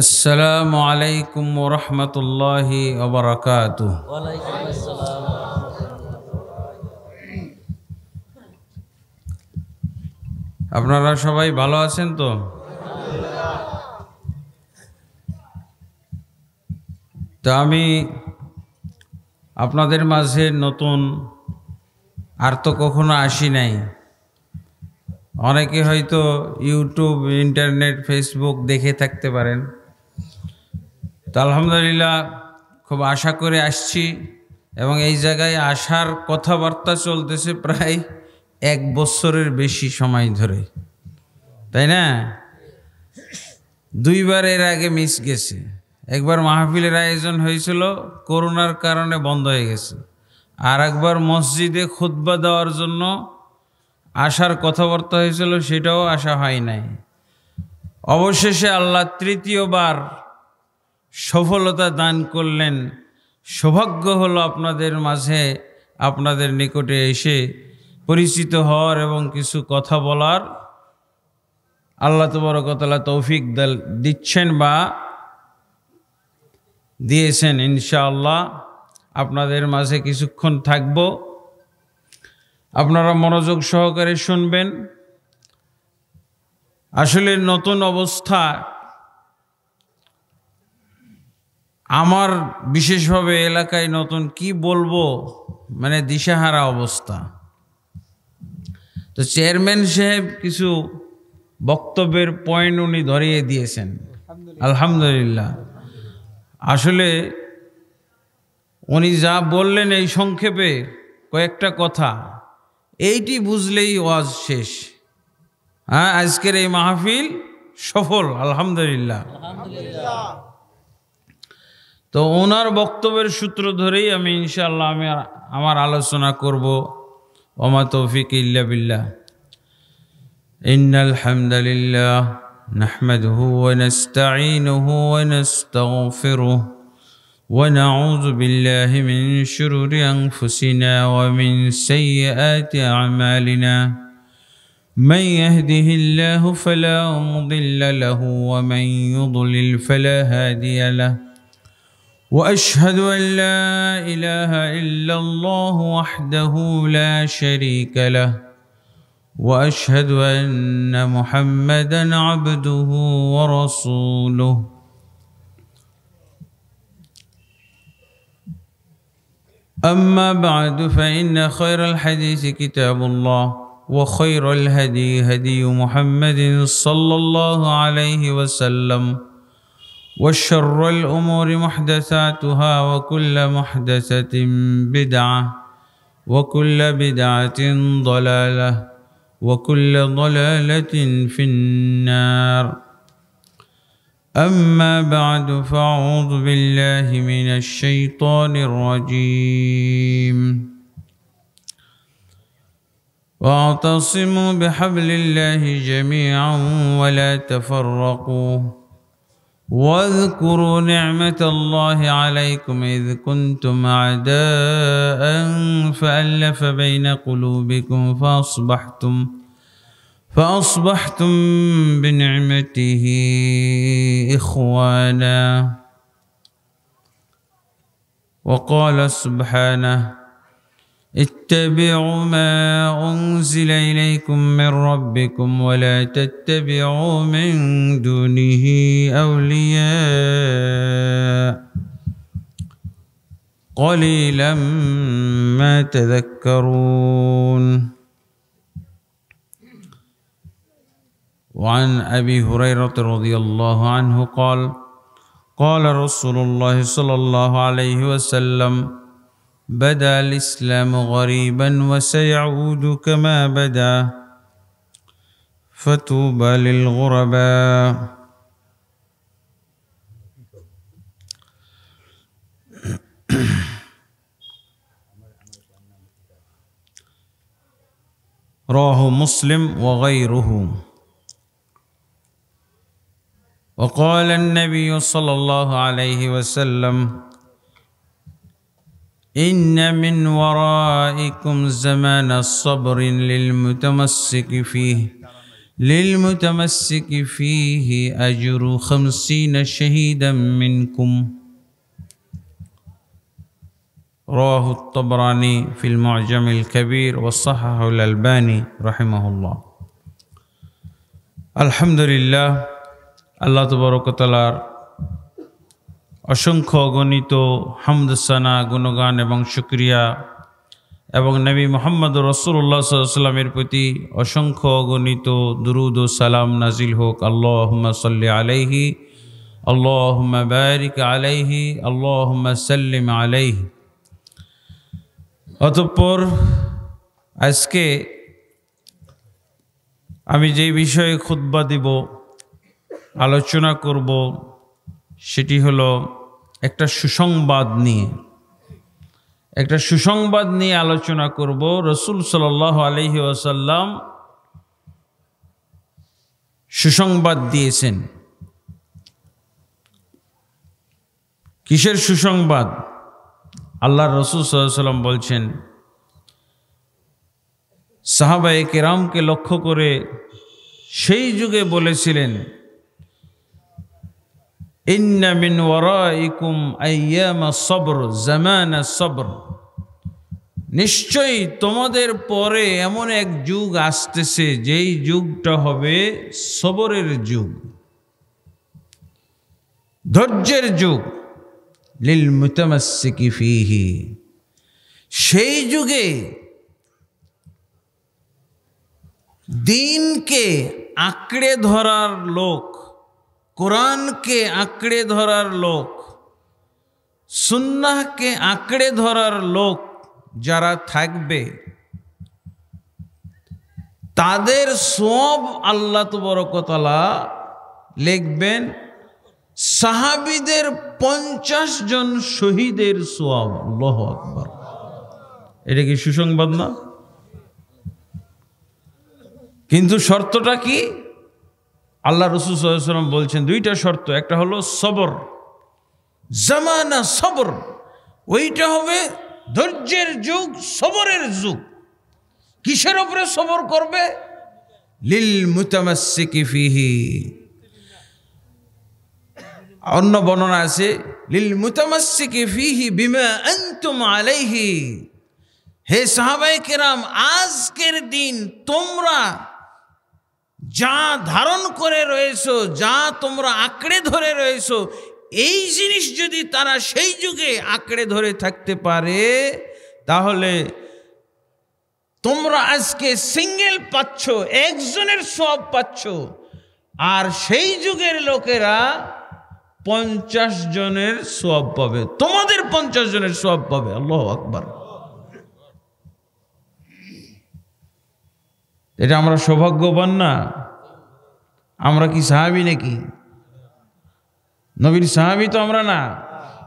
আসসালামু আলাইকুম ওরহমতুল্লাহি অবরাকাত আপনারা সবাই ভালো আছেন তো তো আমি আপনাদের মাঝে নতুন আর তো কখনো আসি নাই অনেকে হয়তো ইউটিউব ইন্টারনেট ফেসবুক দেখে থাকতে পারেন তো আলহামদুলিল্লাহ খুব আশা করে আসছি এবং এই জায়গায় আসার কথাবার্তা চলতেছে প্রায় এক বছরের বেশি সময় ধরে তাই না দুইবার এর আগে মিস গেছে একবার মাহফিলের আয়োজন হয়েছিল করোনার কারণে বন্ধ হয়ে গেছে আর একবার মসজিদে খুদ্া দেওয়ার জন্য আসার কথাবার্তা হয়েছিল সেটাও আসা হয় নাই অবশেষে আল্লাহ তৃতীয়বার সফলতা দান করলেন সৌভাগ্য হলো আপনাদের মাঝে আপনাদের নিকটে এসে পরিচিত হওয়ার এবং কিছু কথা বলার আল্লাহ তবরকতলা তৌফিক দিচ্ছেন বা দিয়েছেন ইনশাআল্লাহ আপনাদের মাঝে কিছুক্ষণ থাকব আপনারা মনোযোগ সহকারে শুনবেন আসলে নতুন অবস্থা আমার বিশেষভাবে এলাকায় নতুন কি বলবো মানে দিশাহারা অবস্থা তো চেয়ারম্যান সাহেব কিছু বক্তব্যের পয়েন্ট উনি ধরিয়ে দিয়েছেন আলহামদুলিল্লাহ আসলে উনি যা বললেন এই সংক্ষেপে কয়েকটা কথা এইটি বুঝলেই ওয়াজ শেষ হ্যাঁ আজকের এই মাহফিল সফল আলহামদুলিল্লাহ তো ওনার বক্তব্যের সূত্র ধরেই আমি ইনশাআল্লাহ আমি আমার আলোচনা করব ওমা তৌফিক ইল্লা বিল্লাহ إن الحمد لله نحمده ونستعينه ونستغفره ونعوذ بالله من شرور أنفسنا ومن سيئات أعمالنا من يهده الله فلا مضل له ومن يضلل فلا هادي له واشهد ان لا اله الا الله وحده لا شريك له واشهد ان محمدا عبده ورسوله اما بعد فان خير الحديث كتاب الله وخير الهدي هدي محمد صلى الله عليه وسلم وشر الأمور محدثاتها وكل محدثة بدعة وكل بدعة ضلالة وكل ضلالة في النار أما بعد فأعوذ بالله من الشيطان الرجيم واعتصموا بحبل الله جميعا ولا تفرقوا واذكروا نعمة الله عليكم إذ كنتم أعداء فألف بين قلوبكم فأصبحتم فأصبحتم بنعمته إخوانا وقال سبحانه اتبعوا ما أنزل إليكم من ربكم ولا تتبعوا من دونه أولياء قليلا ما تذكرون وعن أبي هريرة رضي الله عنه قال قال رسول الله صلى الله عليه وسلم بدا الإسلام غريبا وسيعود كما بدا فطوبى للغرباء راه مسلم وغيره وقال النبي صلى الله عليه وسلم إن من ورائكم زمان الصبر للمتمسك فيه للمتمسك فيه أجر خمسين شهيدا منكم رواه الطبراني في المعجم الكبير وصححه الألباني رحمه الله الحمد لله الله تبارك وتعالى অসংখ্য অগণিত হামদসানা গুণগান এবং শুক্রিয়া এবং নবী মোহাম্মদ রসুল্লা সাল্লামের প্রতি অসংখ্য অগণিত দুরুদ ও সালাম নাজিল হোক আল্লাহ সাল্লি আলাইহি আল্লাহ বারিক আলাইহি আল্লাহ সাল্লিম আলাইহি অতঃপর আজকে আমি যে বিষয়ে খুদ্া দিব আলোচনা করব সেটি হলো একটা সুসংবাদ নিয়ে একটা সুসংবাদ নিয়ে আলোচনা করব রসুল সাল আলহি আসাল্লাম সুসংবাদ দিয়েছেন কিসের সুসংবাদ আল্লাহ রসুল সাল্লাম বলছেন সাহাবায়ে কেরামকে লক্ষ্য করে সেই যুগে বলেছিলেন ইন্না মিন ওয়ারাইকুম আইয়ামা সবর জামানা সবর নিশ্চয়ই তোমাদের পরে এমন এক যুগ আসতেছে যেই যুগটা হবে সবরের যুগ ধৈর্যের যুগ লিল মুতামাসিকি ফিহি সেই যুগে দিনকে আঁকড়ে ধরার লোক কোরআনকে আঁকড়ে ধরার লোক সুন্নাহকে আঁকড়ে ধরার লোক যারা থাকবে তাদের সব আল্লাহ তবরকতলা লিখবেন সাহাবিদের পঞ্চাশ জন শহীদের সোয়াব আল্লাহ আকবর এটা কি সুসংবাদ না কিন্তু শর্তটা কি আল্লাহ রসুল সাল্লাম বলছেন দুইটা শর্ত একটা হলো সবর জামানা সবর ওইটা হবে ধৈর্যের যুগ সবরের যুগ কিসের ওপরে সবর করবে লিল ফিহি অন্য বর্ণনা আছে লিল ফিহি বিমা আনতুম আলাইহি হে সাহাবাই কেরাম আজকের দিন তোমরা যা ধারণ করে রয়েছো যা তোমরা আঁকড়ে ধরে রয়েছো এই জিনিস যদি তারা সেই যুগে আঁকড়ে ধরে থাকতে পারে তাহলে তোমরা আজকে সিঙ্গেল পাচ্ছ একজনের সব পাচ্ছ আর সেই যুগের লোকেরা পঞ্চাশ জনের সব পাবে তোমাদের পঞ্চাশ জনের সব পাবে আল্লাহ আকবার এটা আমরা সৌভাগ্যবান না আমরা কি সাহাবি নাকি নবীর সাহাবি তো আমরা না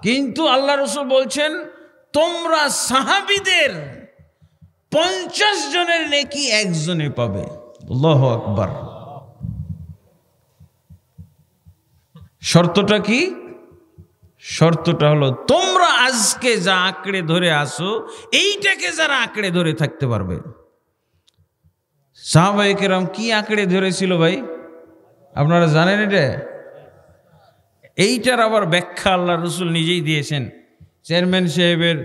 কিন্তু আল্লাহ রসুল বলছেন তোমরা সাহাবিদের পঞ্চাশ জনের নেকি একজনে পাবে লহ আকবার শর্তটা কি শর্তটা হলো তোমরা আজকে যা আঁকড়ে ধরে আসো এইটাকে যারা আঁকড়ে ধরে থাকতে পারবে সাহাবাই কেরাম কি আঁকড়ে ধরেছিল ভাই আপনারা জানেন এটা এইটার আবার ব্যাখ্যা আল্লাহ রসুল নিজেই দিয়েছেন চেয়ারম্যান সাহেবের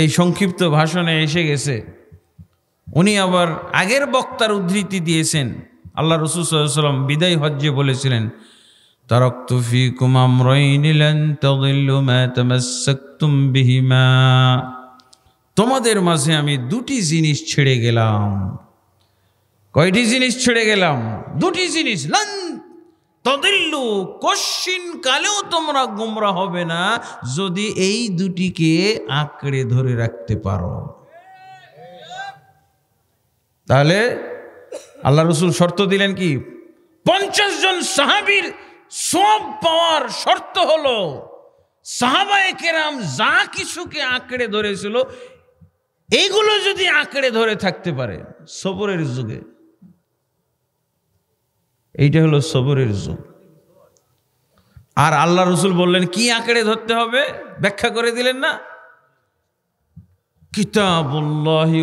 এই সংক্ষিপ্ত ভাষণে এসে গেছে উনি আবার আগের বক্তার উদ্ধৃতি দিয়েছেন আল্লাহ রসুল সাল্লাম বিদায় হজ্জে বলেছিলেন বিহিমা তোমাদের মাঝে আমি দুটি জিনিস ছেড়ে গেলাম কয়টি জিনিস ছেড়ে গেলাম দুটি জিনিস লান তদিল্লু কশিন কালেও তোমরা গোমরা হবে না যদি এই দুটিকে আঁকড়ে ধরে রাখতে পারো তাহলে আল্লাহ রসুল শর্ত দিলেন কি পঞ্চাশ জন সাহাবির সব পাওয়ার শর্ত হলো সাহাবায় কেরাম যা কিছুকে আঁকড়ে ধরেছিল এগুলো যদি আঁকড়ে ধরে থাকতে পারে সবরের যুগে এইটা হলো সবরের জোর আর আল্লাহ রসুল বললেন কি আঁকড়ে ধরতে হবে ব্যাখ্যা করে দিলেন না কিতাবুল্লাহি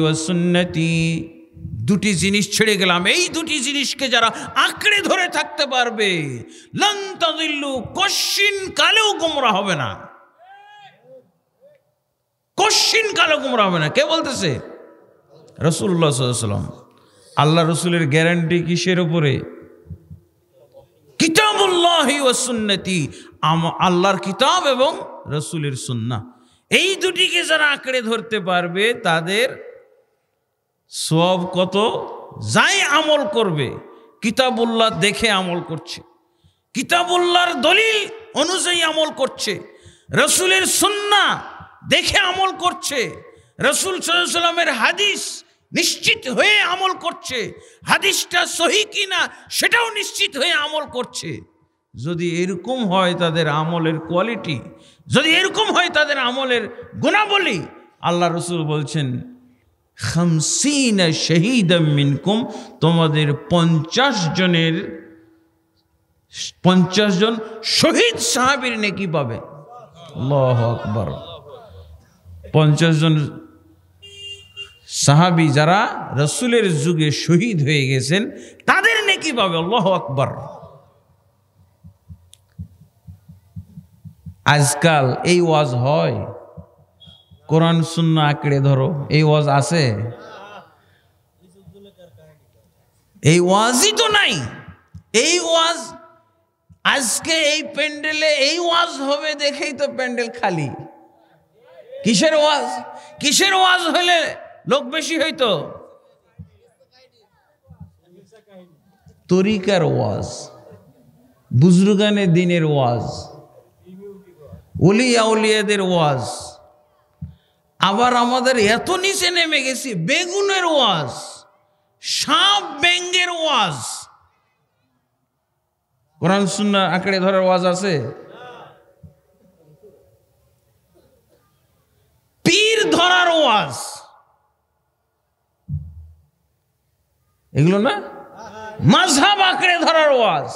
দুটি জিনিস ছেড়ে গেলাম এই দুটি জিনিসকে যারা আঁকড়ে ধরে থাকতে পারবে কশিন কালেও কোমরা হবে না কশিন কালেও কোমরা হবে না কে বলতেছে রসুল্লাহ আল্লাহ রসুলের গ্যারান্টি কিসের উপরে কিতাবুল্লাহি ও সুন্নতি আল্লাহর কিতাব এবং রসুলের সুন্না এই দুটিকে যারা আঁকড়ে ধরতে পারবে তাদের সব কত যাই আমল করবে কিতাবুল্লাহ দেখে আমল করছে কিতাবুল্লাহর দলিল অনুযায়ী আমল করছে রসুলের সুন্না দেখে আমল করছে রসুল সাল্লামের হাদিস নিশ্চিত হয়ে আমল করছে হাদিসটা সহি কিনা সেটাও নিশ্চিত হয়ে আমল করছে যদি এরকম হয় তাদের আমলের কোয়ালিটি যদি এরকম হয় তাদের আমলের গুণাবলী আল্লাহ রসুল বলছেন খামসিন মিনকুম তোমাদের পঞ্চাশ জনের পঞ্চাশ জন শহীদ সাহাবির নেকি পাবে আল্লাহ আকবর পঞ্চাশ জন সাহাবি যারা রসুলের যুগে শহীদ হয়ে গেছেন তাদের নেকি পাবে আল্লাহ আকবর আজকাল এই ওয়াজ হয় কোরআন শূন্য আঁকড়ে ধরো এই ওয়াজ আছে এই ওয়াজই তো নাই এই ওয়াজ আজকে এই প্যান্ডেলে এই ওয়াজ হবে দেখেই তো প্যান্ডেল খালি কিসের ওয়াজ কিসের ওয়াজ হলে লোক বেশি হইতো তরিকার ওয়াজ বুজরুগানের দিনের ওয়াজ অলিয়া উলিয়াদের ওয়াজ আবার আমাদের এত নিচে নেমে গেছি বেগুনের ওয়াজ সাপ ব্যাঙ্গের ওয়াজ কোরআন সুন্না আঁকড়ে ধরার ওয়াজ আছে পীর ধরার ওয়াজ এগুলো না মাঝহাব আঁকড়ে ধরার ওয়াজ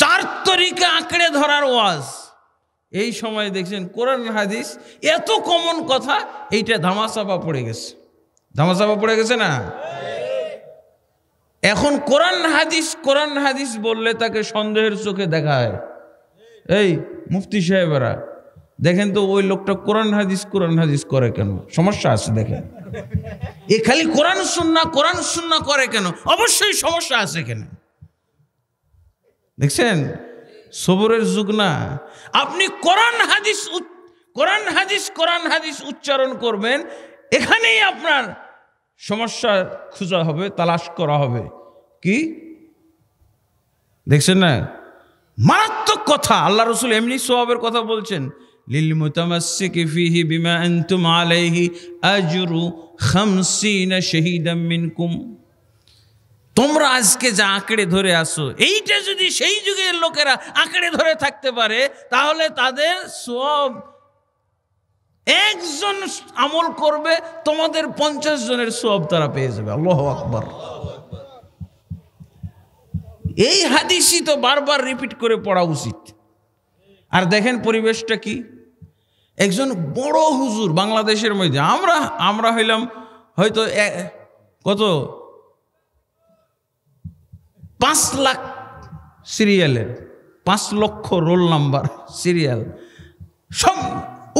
চার তরিকা আঁকড়ে ধরার ওয়াজ এই সময় দেখছেন কোরআন হাদিস এত কমন কথা এইটা ধামাচাপা পড়ে গেছে ধামাচাপা পড়ে গেছে না এখন কোরআন হাদিস কোরআন হাদিস বললে তাকে সন্দেহের চোখে দেখায় এই মুফতি সাহেবরা দেখেন তো ওই লোকটা কোরআন হাদিস কোরআন হাদিস করে কেন সমস্যা আছে দেখেন এ খালি কোরআন সুন্না কোরআন সুন্না করে কেন অবশ্যই সমস্যা আছে এখানে দেখছেন সবরের যুগ না আপনি কোরআন হাদিস কোরআন হাদিস কোরআন হাদিস উচ্চারণ করবেন এখানেই আপনার সমস্যা খোঁজা হবে তালাশ করা হবে কি দেখছেন না মারাত্মক কথা আল্লাহ রসুল এমনি সোহাবের কথা বলছেন للمتمسك فيه بما أنتم عليه أجر خمسين شهيدا منكم তোমরা আজকে যা আঁকড়ে ধরে আসো এইটা যদি সেই যুগের লোকেরা আঁকড়ে ধরে থাকতে পারে তাহলে তাদের সব একজন আমল করবে তোমাদের পঞ্চাশ জনের সব তারা পেয়ে যাবে আল্লাহ আকবর এই হাদিসই তো বারবার রিপিট করে পড়া উচিত আর দেখেন পরিবেশটা কি একজন বড় হুজুর বাংলাদেশের মধ্যে আমরা আমরা হইলাম হয়তো কত পাঁচ লাখ সিরিয়ালের পাঁচ লক্ষ রোল নাম্বার সিরিয়াল সব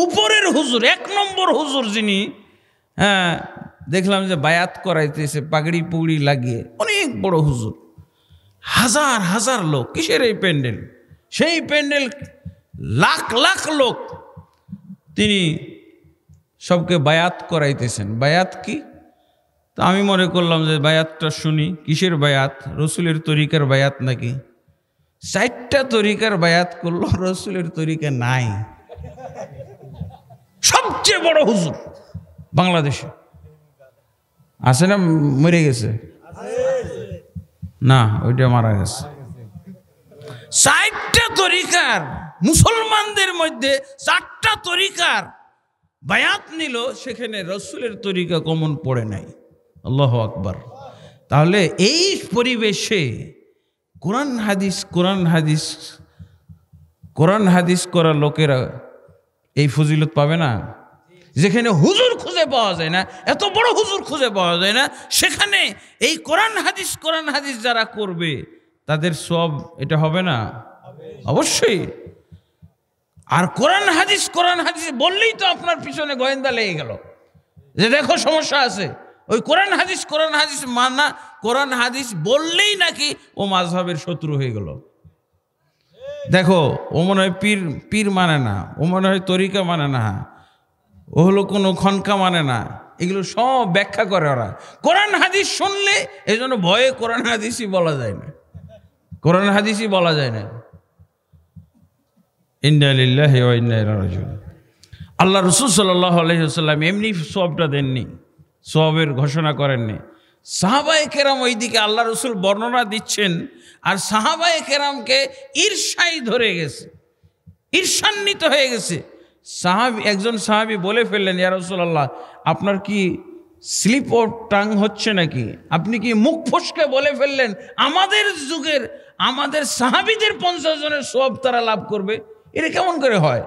উপরের হুজুর এক নম্বর হুজুর যিনি হ্যাঁ দেখলাম যে বায়াত করাইতেছে পাগড়ি পুগড়ি লাগিয়ে অনেক বড় হুজুর হাজার হাজার লোক কিসের এই প্যান্ডেল সেই প্যান্ডেল লাখ লাখ লোক তিনি সবকে বায়াত করাইতেছেন বায়াত কি তা আমি মনে করলাম যে বায়াতটা শুনি কিসের বায়াত রসুলের তরিকার বায়াত নাকি চারটা তরিকার বায়াত করলো রসুলের তরিকা নাই সবচেয়ে বড় হুজুর বাংলাদেশে আছে না মরে গেছে না ওইটা মারা গেছে সাইটটা তরিকার মুসলমানদের মধ্যে চারটা তরিকার বায়াত নিল সেখানে রসুলের তরিকা কমন পড়ে নাই আল্লাহ আকবার তাহলে এই পরিবেশে কোরআন হাদিস কোরআন হাদিস কোরআন হাদিস করা লোকেরা এই ফজিলত পাবে না যেখানে হুজুর খুঁজে পাওয়া যায় না এত বড় হুজুর খুঁজে পাওয়া যায় না সেখানে এই কোরআন হাদিস কোরআন হাদিস যারা করবে তাদের সব এটা হবে না অবশ্যই আর কোরআন হাদিস কোরআন হাদিস বললেই তো আপনার পিছনে গোয়েন্দা লেগে গেল যে দেখো সমস্যা আছে ওই কোরআন হাদিস কোরআন হাদিস মানা কোরআন হাদিস বললেই নাকি ও মাঝহবের শত্রু হয়ে গেল দেখো ও মনে হয় পীর পীর মানে না ও মনে হয় তরিকা মানে না ও হলো কোনো খনকা মানে না এগুলো সব ব্যাখ্যা করে ওরা কোরআন হাদিস শুনলে এজন্য ভয়ে কোরআন হাদিসই বলা যায় না কোরআন হাদিসই বলা যায় না আল্লাহ রসুল সাল্লাহ আলহিহাল্লাম এমনি সবটা দেননি সবের ঘোষণা করেননি সাহাবায় কেরাম ওইদিকে আল্লাহ রসুল বর্ণনা দিচ্ছেন আর সাহাবায় কেরামকে ঈর্ষাই ধরে গেছে ঈর্ষান্বিত হয়ে গেছে সাহাবি একজন সাহাবি বলে ফেললেন ইয়া রসুল্লাহ আপনার কি স্লিপ ও টাং হচ্ছে নাকি আপনি কি মুখ ফসকে বলে ফেললেন আমাদের যুগের আমাদের সাহাবিদের পঞ্চাশ জনের সব তারা লাভ করবে এটা কেমন করে হয়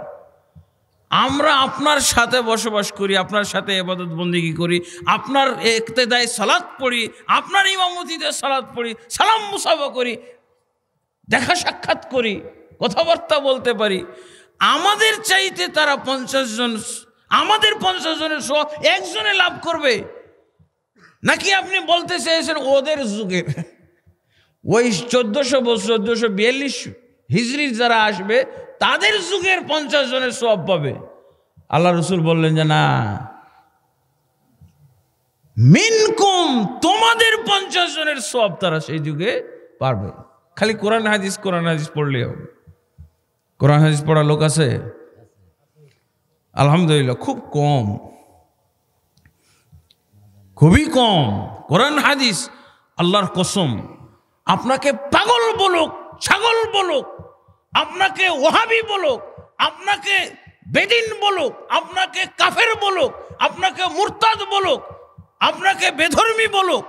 আমরা আপনার সাথে বসবাস করি আপনার সাথে এবাদত বন্দিগি করি আপনার একতেদায় সালাদ পড়ি আপনার ইমামতিতে সালাদ পড়ি সালাম মুসাফা করি দেখা সাক্ষাৎ করি কথাবার্তা বলতে পারি আমাদের চাইতে তারা পঞ্চাশ জন আমাদের পঞ্চাশ জনের সহ একজনে লাভ করবে নাকি আপনি বলতে চেয়েছেন ওদের যুগে ওই চোদ্দশো চোদ্দশো বিয়াল্লিশ হিজড়ির যারা আসবে তাদের যুগের পঞ্চাশ জনের সব পাবে আল্লাহ রসুল বললেন যে না মিনকুম তোমাদের পঞ্চাশ জনের সব তারা সেই যুগে পারবে খালি কোরআন হাদিস কোরআন হাদিস পড়লে হবে কোরআন হাদিস পড়া লোক আছে আলহামদুলিল্লাহ খুব কম খুবই কম কোরআন হাদিস আল্লাহর কসম আপনাকে পাগল বলুক ছাগল বলুক আপনাকে ওহাবি বলুক আপনাকে বেদিন বলুক আপনাকে কাফের বলুক আপনাকে মুরতাদ বলুক আপনাকে বেধর্মী বলুক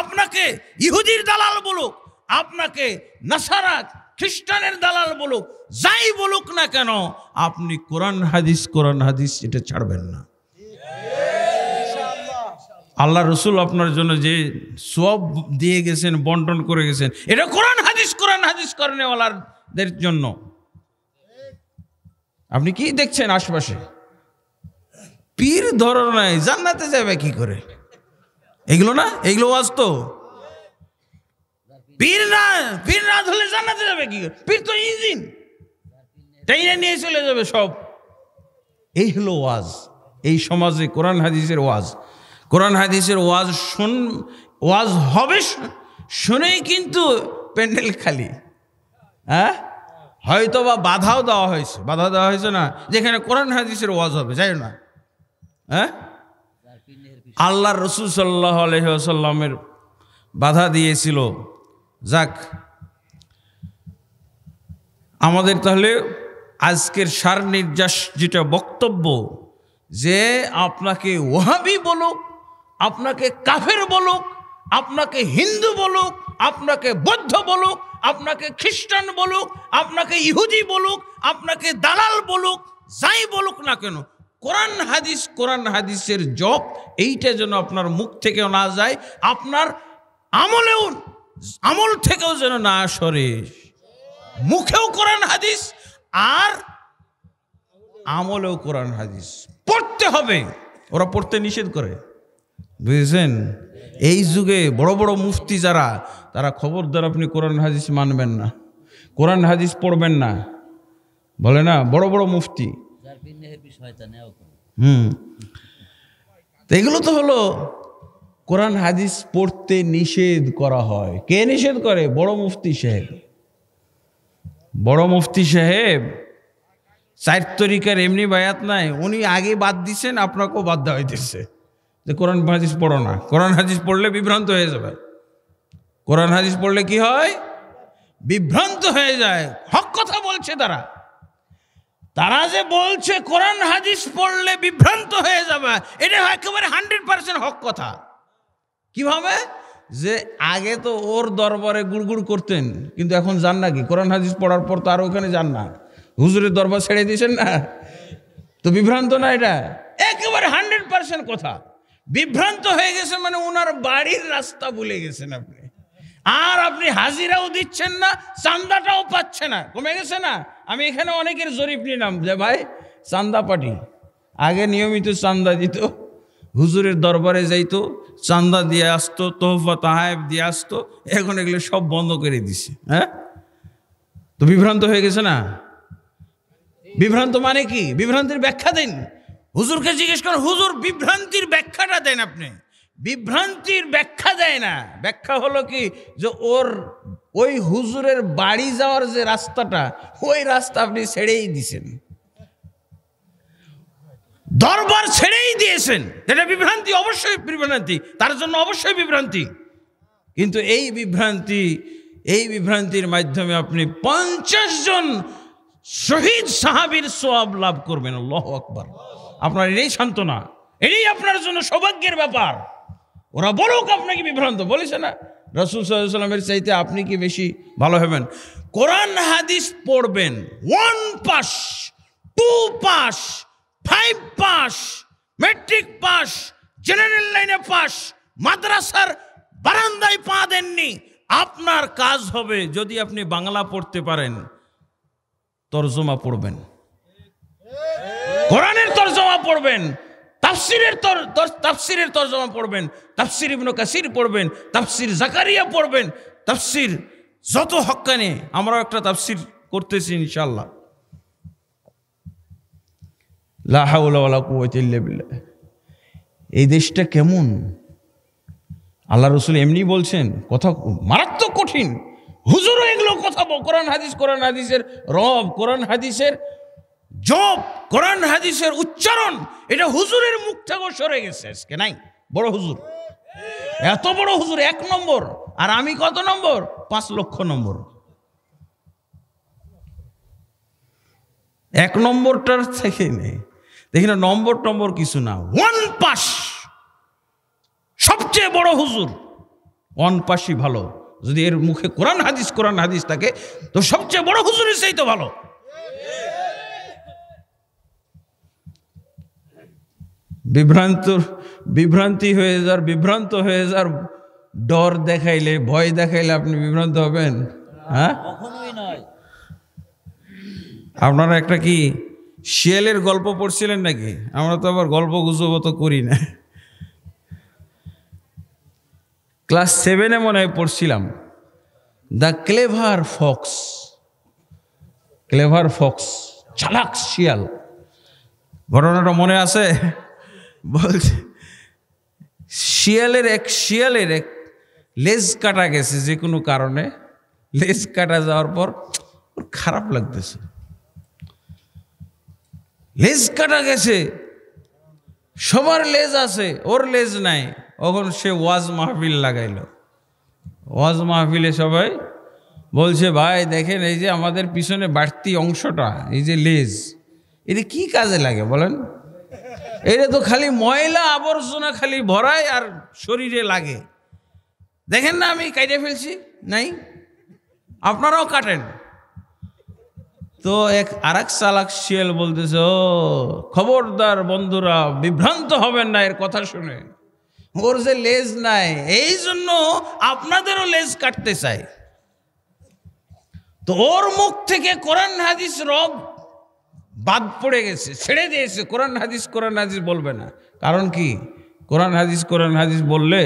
আপনাকে ইহুদির দালাল বলুক আপনাকে নাসারা খ্রিস্টানের দালাল বলুক যাই বলুক না কেন আপনি কোরআন হাদিস কোরআন হাদিস এটা ছাড়বেন না আল্লাহ রসুল আপনার জন্য যে সব দিয়ে গেছেন বন্টন করে গেছেন এটা কোরআন হাদিস কোরআন হাদিস করেনেওয়ালার দের জন্য আপনি কি দেখছেন আশপাশে পীর ধরনায় নাই জান্নাতে যাবে কি করে এগুলো না এগুলো তো পীর না পীর না ধরলে জান্নাতে যাবে কি করে পীর তো ইঞ্জিন টাইনে নিয়ে চলে যাবে সব এই হলো ওয়াজ এই সমাজে কোরআন হাদিসের ওয়াজ কোরআন হাদিসের ওয়াজ শুন ওয়াজ হবে শুনেই কিন্তু প্যান্ডেল খালি হ্যাঁ হয়তো বা বাধাও দেওয়া হয়েছে বাধা দেওয়া হয়েছে না যেখানে কোরআন হাদিসের ওয়াজ হবে যাই না হ্যাঁ আল্লাহ রসুল সাল্লাহ আলহ্লামের বাধা দিয়েছিল যাক আমাদের তাহলে আজকের সার নির্যাস যেটা বক্তব্য যে আপনাকে ওহাবি বলুক আপনাকে কাফের বলুক আপনাকে হিন্দু বলুক আপনাকে বৌদ্ধ বলুক আপনাকে খ্রিস্টান বলুক আপনাকে ইহুদি বলুক আপনাকে দালাল বলুক যাই বলুক না কেন কোরআন হাদিস কোরআন হাদিসের জপ এইটা যেন আপনার মুখ থেকেও না যায় আপনার আমলেও আমল থেকেও যেন না সরে মুখেও কোরআন হাদিস আর আমলেও কোরআন হাদিস পড়তে হবে ওরা পড়তে নিষেধ করে বুঝেছেন এই যুগে বড় বড় মুফতি যারা তারা খবরদার আপনি কোরআন হাদিস মানবেন না কোরআন হাদিস পড়বেন না বলে না বড় বড় মুফতি হুম এগুলো তো হলো কোরআন হাদিস পড়তে নিষেধ করা হয় কে নিষেধ করে বড় মুফতি সাহেব বড় মুফতি সাহেব চার তরিকার এমনি বায়াত নাই উনি আগে বাদ দিছেন আপনাকেও বাদ দেওয়া হইতেছে যে কোরআন হাদিস পড়ো না কোরআন হাদিস পড়লে বিভ্রান্ত হয়ে যাবে কোরআন হাদিস পড়লে কি হয় বিভ্রান্ত হয়ে যায় হক কথা বলছে তারা তারা যে বলছে কোরআন হাদিস পড়লে বিভ্রান্ত হয়ে যাবে এটা একেবারে হান্ড্রেড পার্সেন্ট হক কথা কিভাবে যে আগে তো ওর দরবারে গুড়গুড় করতেন কিন্তু এখন যান না কি কোরআন হাদিস পড়ার পর তো আর ওখানে যান না হুজুরের দরবার ছেড়ে দিয়েছেন না তো বিভ্রান্ত না এটা একেবারে হান্ড্রেড পার্সেন্ট কথা বিভ্রান্ত হয়ে গেছে মানে ওনার বাড়ির রাস্তা ভুলে গেছেন আপনি আর আপনি হাজিরাও দিচ্ছেন না চান্দাটাও পাচ্ছে না কমে গেছে না আমি এখানে অনেকের জরিপ নিলাম যে ভাই চান্দা পাটি আগে নিয়মিত চান্দা দিত হুজুরের দরবারে যাইতো চান্দা দিয়ে আসতো তোহফা তাহায়েব দিয়ে আসতো এখন এগুলো সব বন্ধ করে দিছে হ্যাঁ তো বিভ্রান্ত হয়ে গেছে না বিভ্রান্ত মানে কি বিভ্রান্তির ব্যাখ্যা দিন হুজুরকে জিজ্ঞেস করেন হুজুর বিভ্রান্তির ব্যাখ্যাটা দেন আপনি বিভ্রান্তির ব্যাখ্যা দেয় না ব্যাখ্যা হলো কি যে ওর ওই হুজুরের বাড়ি যাওয়ার যে রাস্তাটা ওই রাস্তা আপনি ছেড়েই দিছেন দরবার ছেড়েই দিয়েছেন এটা বিভ্রান্তি অবশ্যই বিভ্রান্তি তার জন্য অবশ্যই বিভ্রান্তি কিন্তু এই বিভ্রান্তি এই বিভ্রান্তির মাধ্যমে আপনি পঞ্চাশ জন শহীদ সাহাবির সোয়াব লাভ করবেন আল্লাহ আকবর আপনার এটাই সান্ত্বনা এটাই আপনার জন্য সৌভাগ্যের ব্যাপার ওরা বলুক আপনাকে বিভ্রান্ত বলেছে না রসুল সাল্লামের চাইতে আপনি কি বেশি ভালো হবেন কোরআন হাদিস পড়বেন one pass two pass five pass matric pass general লাইনে পাস মাদ্রাসার বারান্দায় পা দেননি আপনার কাজ হবে যদি আপনি বাংলা পড়তে পারেন তরজমা পড়বেন কোরআনের তর্জমা পড়বেন তাফসিরের তর তাফসিরের তর্জমা পড়বেন তাফসির ইবনু কাসির পড়বেন তাফসির জাকারিয়া পড়বেন তাফসির যত হকানে আমরাও একটা তাফসির করতেছি ইনশাল্লাহ এই দেশটা কেমন আল্লাহ রসুল এমনি বলছেন কথা মারাত্মক কঠিন হুজুরও এগুলো কথা কোরআন হাদিস কোরআন হাদিসের রব কোরআন হাদিসের জব কোরআন হাদিসের উচ্চারণ এটা হুজুরের মুখ থেকে সরে গেছে আজকে নাই বড় হুজুর এত বড় হুজুর এক নম্বর আর আমি কত নম্বর পাঁচ লক্ষ নম্বর এক নম্বরটার থেকে নেই দেখি না নম্বর টম্বর কিছু না ওয়ান পাস সবচেয়ে বড় হুজুর ওয়ান পাসই ভালো যদি এর মুখে কোরআন হাদিস কোরআন হাদিস থাকে তো সবচেয়ে বড় হুজুরই সেই তো ভালো বিভ্রান্ত বিভ্রান্তি হয়ে যার বিভ্রান্ত হয়ে যার ডর দেখাইলে ভয় দেখাইলে আপনি বিভ্রান্ত হবেন হ্যাঁ আপনারা একটা কি শিয়ালের গল্প পড়ছিলেন নাকি আমরা তো আবার গল্প গুজব তো করি না ক্লাস সেভেনে মনে হয় পড়ছিলাম the clever fox clever fox চালাক শিয়াল ঘটনাটা মনে আছে বলছে শিয়ালের এক শিয়ালের এক লেজ কাটা গেছে যে কোনো কারণে লেজ কাটা যাওয়ার পর ওর খারাপ লাগতেছে লেজ কাটা গেছে সবার লেজ আছে ওর লেজ নাই ওখন সে ওয়াজ মাহফিল লাগাইল ওয়াজ মাহফিলে সবাই বলছে ভাই দেখেন এই যে আমাদের পিছনে বাড়তি অংশটা এই যে লেজ এটা কি কাজে লাগে বলেন এটা তো খালি ময়লা আবর্জনা খালি ভরায় আর শরীরে লাগে দেখেন না আমি কাইটে ফেলছি নাই আপনারাও কাটেন তো এক আর এক চালাক শিয়াল বলতেছে ও খবরদার বন্ধুরা বিভ্রান্ত হবেন না এর কথা শুনে ওর যে লেজ নাই এই জন্য আপনাদেরও লেজ কাটতে চাই তো ওর মুখ থেকে কোরআন হাদিস রব বাদ পড়ে গেছে ছেড়ে দিয়েছে কোরআন হাদিস কোরআন হাদিস বলবে না কারণ কি কোরআন হাদিস কোরআন হাদিস বললে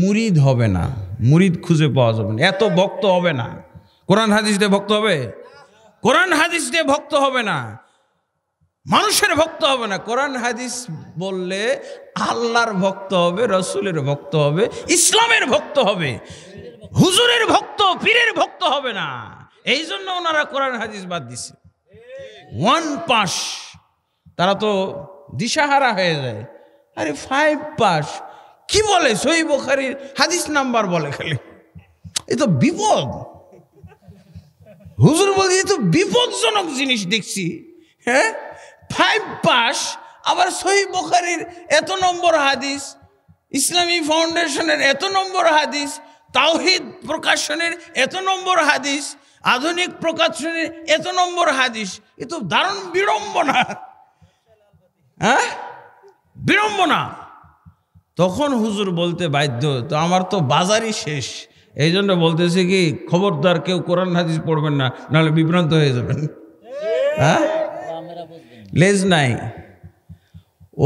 মুরিদ হবে না মুরিদ খুঁজে পাওয়া যাবে না এত ভক্ত হবে না কোরআন হাদিস দিয়ে ভক্ত হবে কোরআন হাদিস দিয়ে ভক্ত হবে না মানুষের ভক্ত হবে না কোরআন হাদিস বললে আল্লাহর ভক্ত হবে রসুলের ভক্ত হবে ইসলামের ভক্ত হবে হুজুরের ভক্ত পীরের ভক্ত হবে না এই জন্য ওনারা কোরআন হাদিস বাদ দিছে ওয়ান পাস তারা তো দিশাহারা হয়ে যায় আরে ফাইভ পাস কি বলে সই বোখারির হাদিস নাম্বার বলে খালি এ তো বিপদ হুজুর বলছি এ তো বিপদজনক জিনিস দেখছি হ্যাঁ ফাইভ পাস আবার সই বোখারির এত নম্বর হাদিস ইসলামী ফাউন্ডেশনের এত নম্বর হাদিস তাওহিদ প্রকাশনের এত নম্বর হাদিস আধুনিক প্রকাশনীর এত নম্বর হাদিস এ তো দারুণ বিড়ম্বনা হ্যাঁ বিড়ম্বনা তখন হুজুর বলতে বাধ্য তো আমার তো বাজারই শেষ এই জন্য বলতেছে কি খবরদার কেউ কোরআন হাদিস পড়বেন না নাহলে বিভ্রান্ত হয়ে যাবেন হ্যাঁ লেজ নাই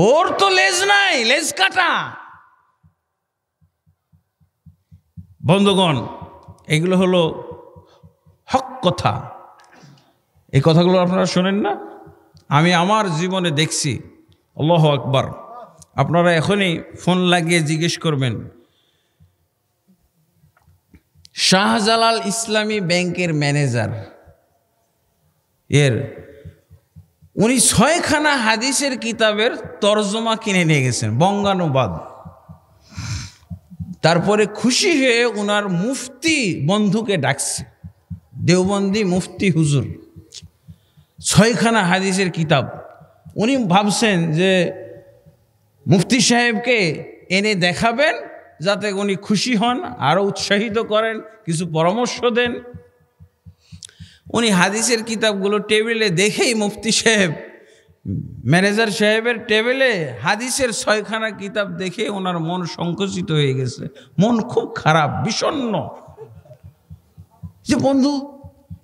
ওর তো লেজ নাই লেজ কাটা বন্ধুগণ এগুলো হলো হক কথা এই কথাগুলো আপনারা শোনেন না আমি আমার জীবনে দেখছি আল্লাহ আকবার আপনারা এখনই ফোন লাগিয়ে জিজ্ঞেস করবেন শাহজালাল ইসলামী ব্যাংকের ম্যানেজার এর উনি ছয়খানা হাদিসের কিতাবের তর্জমা কিনে নিয়ে গেছেন বঙ্গানুবাদ তারপরে খুশি হয়ে ওনার মুফতি বন্ধুকে ডাকছে দেওবন্দি মুফতি হুজুর ছয়খানা হাদিসের কিতাব উনি ভাবছেন যে মুফতি সাহেবকে এনে দেখাবেন যাতে উনি খুশি হন আরও উৎসাহিত করেন কিছু পরামর্শ দেন উনি হাদিসের কিতাবগুলো টেবিলে দেখেই মুফতি সাহেব ম্যানেজার সাহেবের টেবিলে হাদিসের ছয়খানা কিতাব দেখে ওনার মন সংকুচিত হয়ে গেছে মন খুব খারাপ বিষণ্ন যে বন্ধু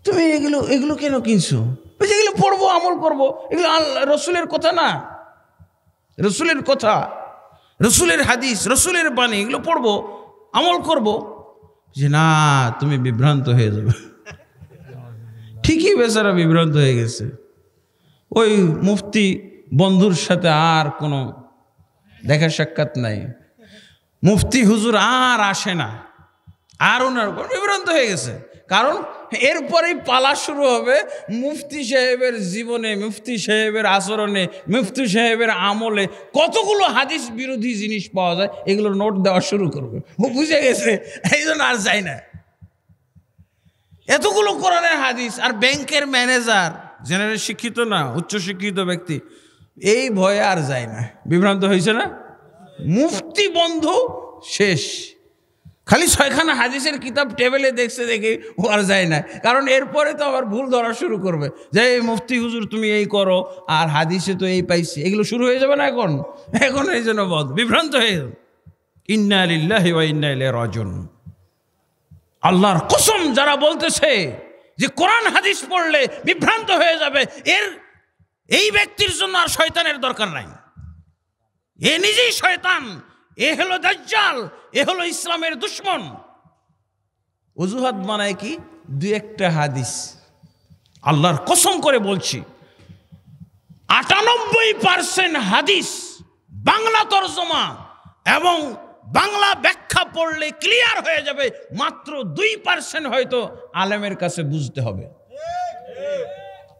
তুমি এগুলো এগুলো কেন কিনছো এগুলো পড়বো আমল করব এগুলো রসুলের কথা না রসুলের কথা রসুলের হাদিস রসুলের বাণী এগুলো পড়বো আমল করব যে না তুমি বিভ্রান্ত হয়ে যাবে ঠিকই বেচারা বিভ্রান্ত হয়ে গেছে ওই মুফতি বন্ধুর সাথে আর কোনো দেখা সাক্ষাৎ নাই মুফতি হুজুর আর আসে না আর ওনার বিভ্রান্ত হয়ে গেছে কারণ এরপরেই পালা শুরু হবে মুফতি সাহেবের জীবনে মুফতি সাহেবের আচরণে মুফতি সাহেবের আমলে কতগুলো হাদিস বিরোধী জিনিস পাওয়া যায় এগুলো নোট দেওয়া শুরু করবে ও বুঝে গেছে এই জন্য আর যাই না এতগুলো কোরআনের হাদিস আর ব্যাংকের ম্যানেজার জেনারেল শিক্ষিত না উচ্চশিক্ষিত ব্যক্তি এই ভয়ে আর যায় না বিভ্রান্ত হয়েছে না মুফতি বন্ধু শেষ খালি ছয়খানা হাদিসের কিতাব টেবিলে দেখছে দেখে ও আর যায় না কারণ এরপরে তো আবার ভুল ধরা শুরু করবে যে এই মুফতি হুজুর তুমি এই করো আর হাদিসে তো এই পাইছি এগুলো শুরু হয়ে যাবে না এখন এখন এই জন্য বধ বিভ্রান্ত হয়ে যাবে ইন্না আলিল্লাহ ইন্না রজন আল্লাহর কসম যারা বলতেছে যে কোরআন হাদিস পড়লে বিভ্রান্ত হয়ে যাবে এর এই ব্যক্তির জন্য আর শয়তানের দরকার নাই এ নিজেই শয়তান এ হলো দাজ্জাল এ হলো ইসলামের দুশ্মন অজুহাত বানায় কি দু একটা হাদিস আল্লাহর কসম করে বলছি আটানব্বই পার্সেন্ট হাদিস বাংলা তর্জমা এবং বাংলা ব্যাখ্যা পড়লে ক্লিয়ার হয়ে যাবে মাত্র দুই পার্সেন্ট হয়তো আলেমের কাছে বুঝতে হবে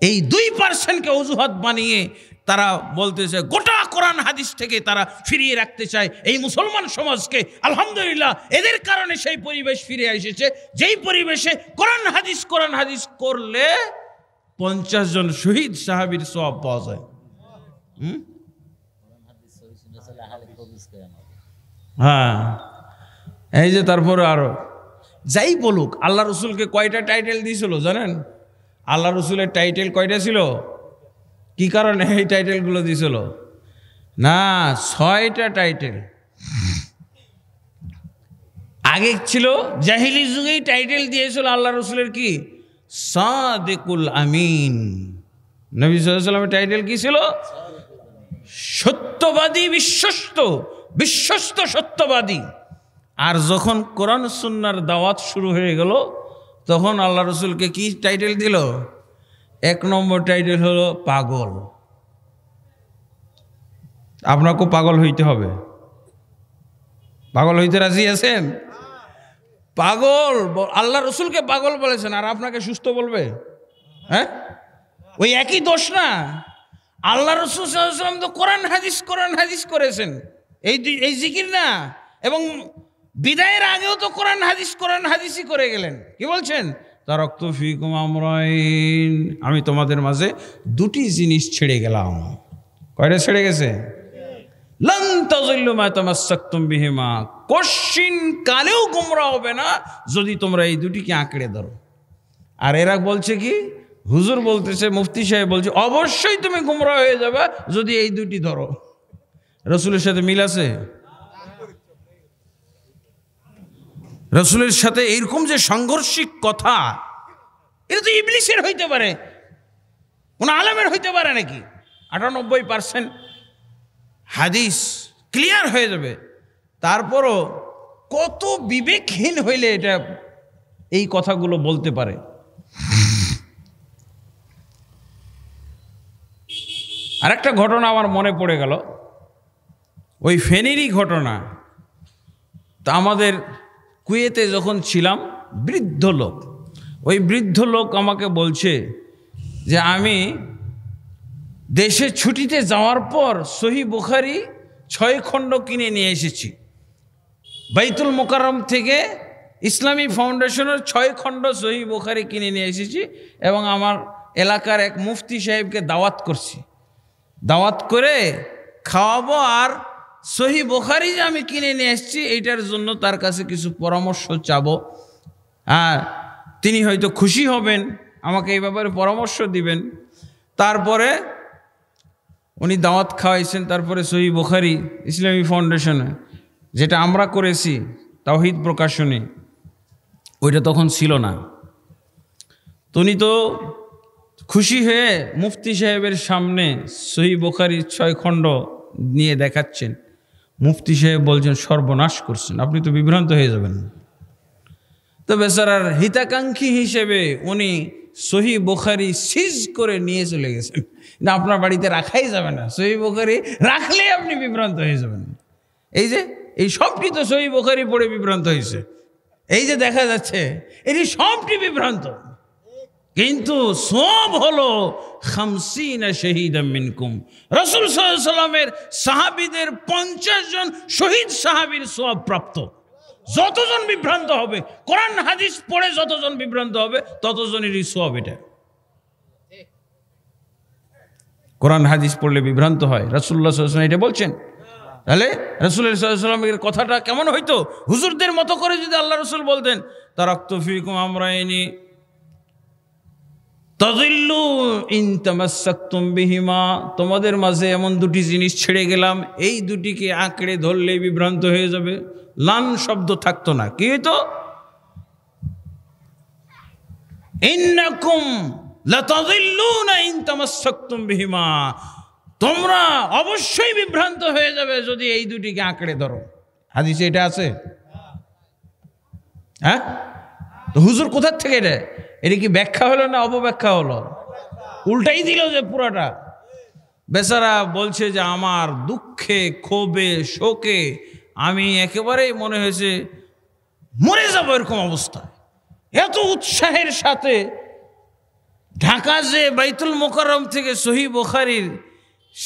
এই দুই পার্সেন্টকে অজুহাত বানিয়ে তারা বলতেছে গোটা কোরআন হাদিস থেকে তারা ফিরিয়ে রাখতে চায় এই মুসলমান সমাজকে আলহামদুলিল্লাহ এদের কারণে সেই পরিবেশ ফিরে এসেছে যেই পরিবেশে কোরআন হাদিস কোরআন হাদিস করলে পঞ্চাশ জন শহীদ সাহাবির সব পাওয়া যায় হ্যাঁ এই যে তারপরে আরো যাই বলুক আল্লাহ রসুলকে কয়টা টাইটেল দিয়েছিল জানেন আল্লাহ রসুলের টাইটেল কয়টা ছিল কি কারণে এই টাইটেলগুলো দিছিল না ছয়টা টাইটেল আগে ছিল জাহিলি যুগেই টাইটেল দিয়েছিল আল্লাহ রসুলের কি সাদেকুল আমিন নবী সাল্লামের টাইটেল কি ছিল সত্যবাদী বিশ্বস্ত বিশ্বস্ত সত্যবাদী আর যখন কোরআন সুন্নার দাওয়াত শুরু হয়ে গেল তখন আল্লাহ রসুলকে কি টাইটেল দিল এক নম্বর টাইটেল হলো পাগল আপনাকেও পাগল হইতে হবে পাগল হইতে রাজি আছেন পাগল আল্লাহ রসুলকে পাগল বলেছেন আর আপনাকে সুস্থ বলবে হ্যাঁ ওই একই দোষ না আল্লাহ রসুলাম তো কোরআন হাদিস কোরআন হাদিস করেছেন এই এই জিকির না এবং বিদায়ের আগেও তো কোরআন হাদিস কোরআন হাদিসই করে গেলেন কি বলছেন তারক্ত ফিকুম আমরাইন আমি তোমাদের মাঝে দুটি জিনিস ছেড়ে গেলাম কয়টা ছেড়ে গেছে কালেও গুমরা হবে না যদি তোমরা এই দুটিকে আঁকড়ে ধরো আর এরা বলছে কি হুজুর বলতেছে মুফতি সাহেব বলছে অবশ্যই তুমি গুমরা হয়ে যাবে যদি এই দুটি ধরো রসুলের সাথে মিল আছে রসুলের সাথে এরকম যে সাংঘর্ষিক কথা এটা তো ইবলিশের হইতে পারে কোনো আলমের হইতে পারে নাকি আটানব্বই পার্সেন্ট হাদিস ক্লিয়ার হয়ে যাবে তারপরও কত বিবেকহীন হইলে এটা এই কথাগুলো বলতে পারে আরেকটা ঘটনা আমার মনে পড়ে গেল ওই ফেনিরই ঘটনা তা আমাদের কুয়েতে যখন ছিলাম বৃদ্ধ লোক ওই বৃদ্ধ লোক আমাকে বলছে যে আমি দেশে ছুটিতে যাওয়ার পর সহি বুখারি ছয় খণ্ড কিনে নিয়ে এসেছি বাইতুল মোকারম থেকে ইসলামী ফাউন্ডেশনের ছয় খণ্ড সহি বুখারি কিনে নিয়ে এসেছি এবং আমার এলাকার এক মুফতি সাহেবকে দাওয়াত করছি দাওয়াত করে খাওয়াবো আর সহি বোখারি যে আমি কিনে নিয়ে এসছি এইটার জন্য তার কাছে কিছু পরামর্শ চাব আর হ্যাঁ, তিনি হয়তো খুশি হবেন আমাকে এই ব্যাপারে পরামর্শ দিবেন তারপরে উনি দাওয়াত খাওয়াইছেন তারপরে সহি বোখারি ইসলামী ফাউন্ডেশনে যেটা আমরা করেছি তাওহিদ প্রকাশনী ওইটা তখন ছিল না উনি তো খুশি হয়ে মুফতি সাহেবের সামনে সহি বোখারি ছয় খণ্ড নিয়ে দেখাচ্ছেন মুফতি সাহেব বলছেন সর্বনাশ করছেন আপনি তো বিভ্রান্ত হয়ে যাবেন তো বেচারার হিতাকাঙ্ক্ষী হিসেবে উনি সহি বোখারি সিজ করে নিয়ে চলে গেছেন না আপনার বাড়িতে রাখাই যাবে না সহি বোখারি রাখলে আপনি বিভ্রান্ত হয়ে যাবেন এই যে এই সবটি তো সহি বোখারি পড়ে বিভ্রান্ত হয়েছে এই যে দেখা যাচ্ছে এটি সবটি বিভ্রান্ত কিন্তু সব হলো খামসিনা শহীদ মিনকুম রসুল সাল্লামের সাহাবিদের পঞ্চাশ জন শহীদ সাহাবির সব প্রাপ্ত যতজন বিভ্রান্ত হবে কোরআন হাদিস পড়ে যতজন বিভ্রান্ত হবে ততজনেরই সব এটা কোরআন হাদিস পড়লে বিভ্রান্ত হয় রাসুল্লাহ সাল্লাম এটা বলছেন তাহলে রসুলের সাল্লামের কথাটা কেমন হইতো হুজুরদের মতো করে যদি আল্লাহ রসুল বলতেন তারাক্তফিকুম আমরা এনি তাজিল্লু ইনতামাসাক্তুম বিহিমা তোমাদের মাঝে এমন দুটি জিনিস ছেড়ে গেলাম এই দুটিকে আঁকড়ে ধরলে বিভ্রান্ত হয়ে যাবে লান শব্দ থাকতো না কি তো ইন্নাকুম না ইনতামাসাক্তুম বিহিমা তোমরা অবশ্যই বিভ্রান্ত হয়ে যাবে যদি এই দুটিকে আঁকড়ে ধরো হাদিসে এটা আছে হ্যাঁ তো হুজুর কোথার থেকে এটা এটা কি ব্যাখ্যা হলো না অপব্যাখ্যা হলো উল্টাই দিল যে পুরাটা বেচারা বলছে যে আমার দুঃখে ক্ষোভে শোকে আমি একেবারেই মনে হয়েছে মরে যাব এরকম অবস্থায় এত উৎসাহের সাথে ঢাকা যে বাইতুল মোকারম থেকে সহি বোখারির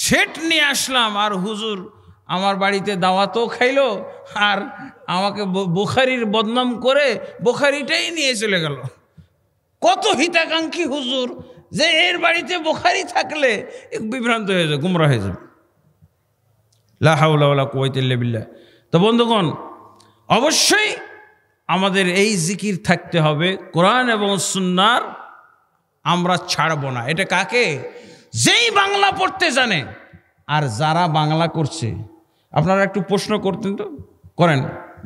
সেট নিয়ে আসলাম আর হুজুর আমার বাড়িতে দাওয়াতও খাইলো আর আমাকে বোখারির বদনাম করে বোখারিটাই নিয়ে চলে গেল কত হিতাকাঙ্ক্ষী হুজুর যে এর বাড়িতে বোখারি থাকলে বিভ্রান্ত হয়ে যাবে গুমরা হয়ে যাবে লাহাউলা কুয়াইতিল্লাবিল্লা তো বন্ধুগণ অবশ্যই আমাদের এই জিকির থাকতে হবে কোরআন এবং সুন্নার আমরা ছাড়ব না এটা কাকে যেই বাংলা পড়তে জানে আর যারা বাংলা করছে আপনারা একটু প্রশ্ন করতেন তো করেন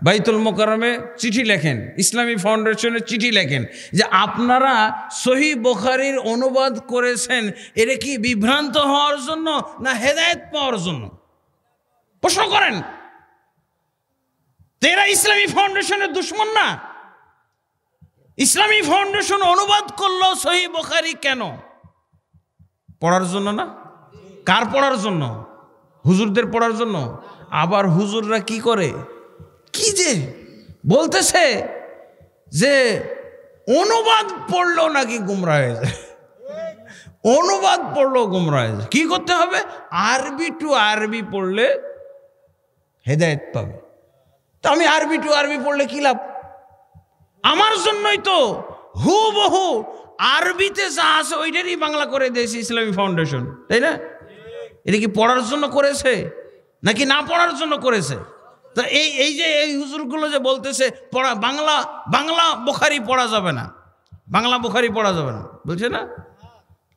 বাইতুল মোকারমে চিঠি লেখেন ইসলামী ফাউন্ডেশনে চিঠি লেখেন যে আপনারা সহি বোখারির অনুবাদ করেছেন এর কি বিভ্রান্ত হওয়ার জন্য না হেদায়ত পাওয়ার জন্য প্রশ্ন করেন তেরা ইসলামী ফাউন্ডেশনের দুশ্মন না ইসলামী ফাউন্ডেশন অনুবাদ করলো সহি বোখারি কেন পড়ার জন্য না কার পড়ার জন্য হুজুরদের পড়ার জন্য আবার হুজুররা কি করে কি যে বলতেছে যে অনুবাদ পড়লো নাকি গুমরা হয়ে অনুবাদ পড়লো গুমরা হয়ে কি কী করতে হবে আরবি টু আরবি পড়লে হেদায়ত পাবে তো আমি আরবি টু আরবি পড়লে কী লাভ আমার জন্যই তো হু বহু আরবিতে যা আছে ওইটারই বাংলা করে দিয়েছে ইসলামী ফাউন্ডেশন তাই না এটা কি পড়ার জন্য করেছে নাকি না পড়ার জন্য করেছে তা এই এই যে এই হুজুরগুলো যে বলতেছে পড়া বাংলা বাংলা বোখারি পড়া যাবে না বাংলা বুখারি পড়া যাবে না বলছে না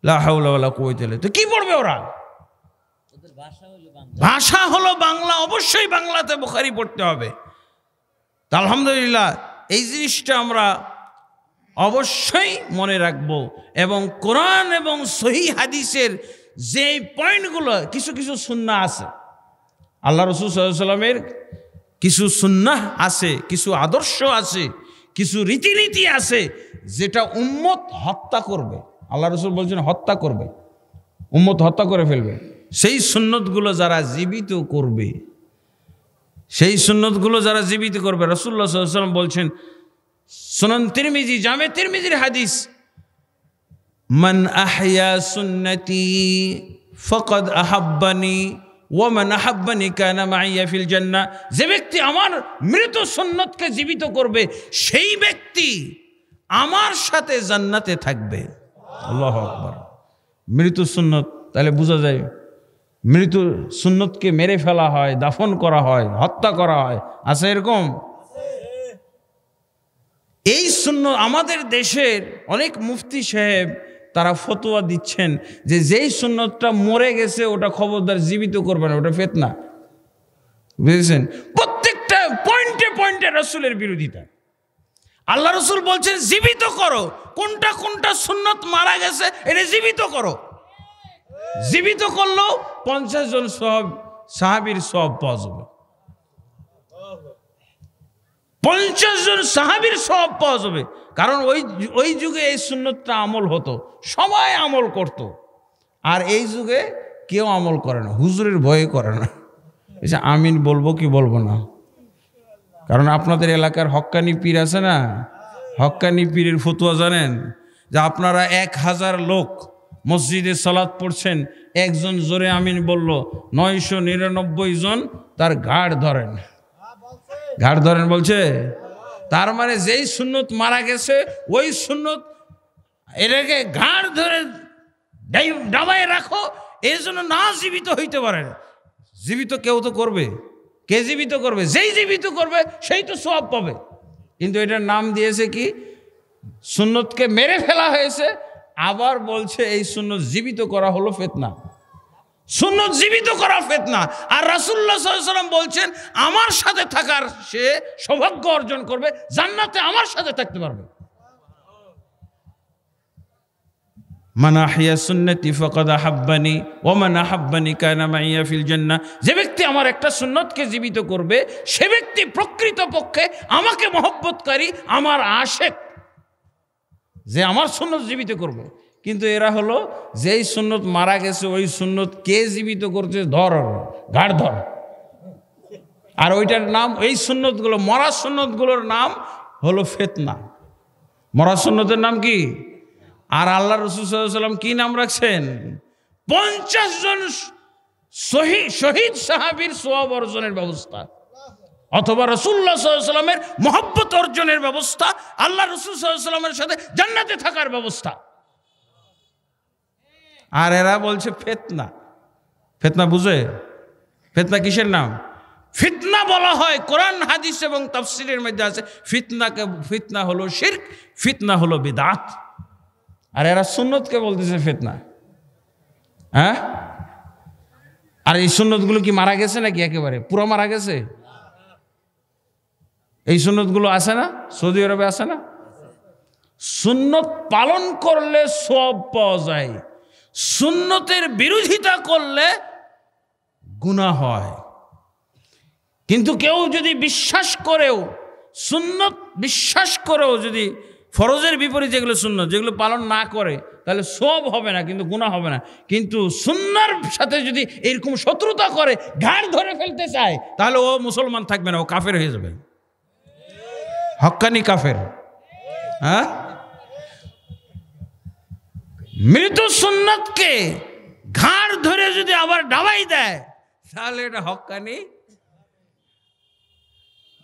লাহাউলা কইতেলে তো কি পড়বে ওরা ভাষা হলো বাংলা অবশ্যই বাংলাতে বোখারি পড়তে হবে তা আলহামদুলিল্লাহ এই জিনিসটা আমরা অবশ্যই মনে রাখব এবং কোরআন এবং সহি হাদিসের যে পয়েন্টগুলো কিছু কিছু শূন্য আছে আল্লাহ রসুল সাল্লামের কিছু সুন্নাহ আছে কিছু আদর্শ আছে কিছু রীতিনীতি আছে যেটা উম্মত হত্যা করবে আল্লাহ রসুল বলছেন হত্যা করবে উম্মত হত্যা করে ফেলবে সেই সুন্নতগুলো যারা জীবিত করবে সেই সুন্নতগুলো যারা জীবিত করবে রসুল্লাহ সাল্লাম বলছেন সুনন তিরমিজি জামে তিরমিজির হাদিস মান আহিয়া সুন্নতি ফকদ আহাব্বানি ওমান আহাব্বানি কানা মাইয়া ফিল জান্না যে ব্যক্তি আমার মৃত সন্ন্যতকে জীবিত করবে সেই ব্যক্তি আমার সাথে জান্নাতে থাকবে আল্লাহ আকবর মৃত সুন্নত তাহলে বোঝা যায় মৃত সুন্নতকে মেরে ফেলা হয় দাফন করা হয় হত্যা করা হয় আছে এরকম এই সুন্নত আমাদের দেশের অনেক মুফতি সাহেব তারা ফতোয়া দিচ্ছেন যে যেই সুন্নতটা মরে গেছে ওটা খবরদার জীবিত করবে না ওটা ফেতনা বুঝেছেন প্রত্যেকটা পয়েন্টে পয়েন্টে রসুলের বিরোধিতা আল্লাহ রসুল বলছেন জীবিত করো কোনটা কোনটা সুন্নত মারা গেছে এটা জীবিত করো জীবিত করলেও পঞ্চাশ জন সব সাহাবির সব পাওয়া যাবে পঞ্চাশ জন সাহাবির সব পাওয়া যাবে কারণ ওই ওই যুগে এই সুন্নতটা আমল হতো সবাই আমল করত। আর এই যুগে কেউ আমল করে না হুজুরের ভয়ে করে না এসে আমিন বলবো কি বলবো না কারণ আপনাদের এলাকার হক্কানি পীর আছে না হক্কানি পীরের ফতুয়া জানেন যে আপনারা এক হাজার লোক মসজিদে সালাদ পড়ছেন একজন জোরে আমিন বলল নয়শো নিরানব্বই জন তার ঘাড় ধরেন ঘাড় ধরেন বলছে তার মানে যেই সুন্নত মারা গেছে ওই সুন্নত এটাকে ঘাড় ধরে ডাবায় রাখো এই জন্য না জীবিত হইতে পারে জীবিত কেউ তো করবে কে জীবিত করবে যেই জীবিত করবে সেই তো সব পাবে কিন্তু এটার নাম দিয়েছে কি সুন্নতকে মেরে ফেলা হয়েছে আবার বলছে এই সুন্নত জীবিত করা হলো ফেতনা সুন্নত জীবিত করা ফেতনা আর রাসুল্লা সাল্লাম বলছেন আমার সাথে থাকার সে সৌভাগ্য অর্জন করবে জান্নাতে আমার সাথে থাকতে পারবে মানাহিয়া সুন্নতি ফকদ আহাব্বানি ও মানা হাব্বানি কায়নামাইয়া ফিল জান্না যে ব্যক্তি আমার একটা সুন্নতকে জীবিত করবে সে ব্যক্তি প্রকৃত পক্ষে আমাকে মহব্বতকারী আমার আশেক যে আমার সুন্নত জীবিত করবে কিন্তু এরা হলো যেই সুন্নত মারা গেছে ওই সুন্নত কে জীবিত করছে ধর ঘাড় ধর আর ওইটার নাম এই সুন্নতগুলো মরা সুন্নতগুলোর নাম হলো ফেতনা মরা সুন্নতের নাম কি আর আল্লাহ রসুলাম কি নাম রাখছেন পঞ্চাশ জন শহীদ সাহাবির সোয়াব অর্জনের ব্যবস্থা অথবা রসুল্লা সাল্লামের মহব্বত অর্জনের ব্যবস্থা আল্লাহ রসুল সাল্লামের সাথে জান্নাতে থাকার ব্যবস্থা আর এরা বলছে ফেতনা ফেতনা বুঝে ফেতনা কিসের নাম ফিতনা বলা হয় কোরআন হাদিস এবং তাফসিরের মধ্যে আছে ফিতনাকে ফিতনা হলো শির ফিতনা হলো বিদাত আর এরা সুন্নতকে বলতেছে ফিতনা হ্যাঁ আর এই সুন্নতগুলো কি মারা গেছে নাকি একেবারে পুরো মারা গেছে এই সুন্নতগুলো আছে না সৌদি আরবে আছে না সুন্নত পালন করলে সব পাওয়া যায় সুন্নতের বিরোধিতা করলে গুণা হয় কিন্তু কেউ যদি বিশ্বাস করেও সুন্নত বিশ্বাস করেও যদি ফরজের বিপরীত যেগুলো সুন্নত যেগুলো পালন না করে তাহলে সব হবে না কিন্তু গুণা হবে না কিন্তু সুন্নার সাথে যদি এরকম শত্রুতা করে ঘাড় ধরে ফেলতে চায় তাহলে ও মুসলমান থাকবে না ও কাফের হয়ে যাবে হক্কানি কাফের হ্যাঁ মৃত সুন্নতকে ঘাড় ধরে যদি আবার ডাবাই দেয় তাহলে এটা হকানি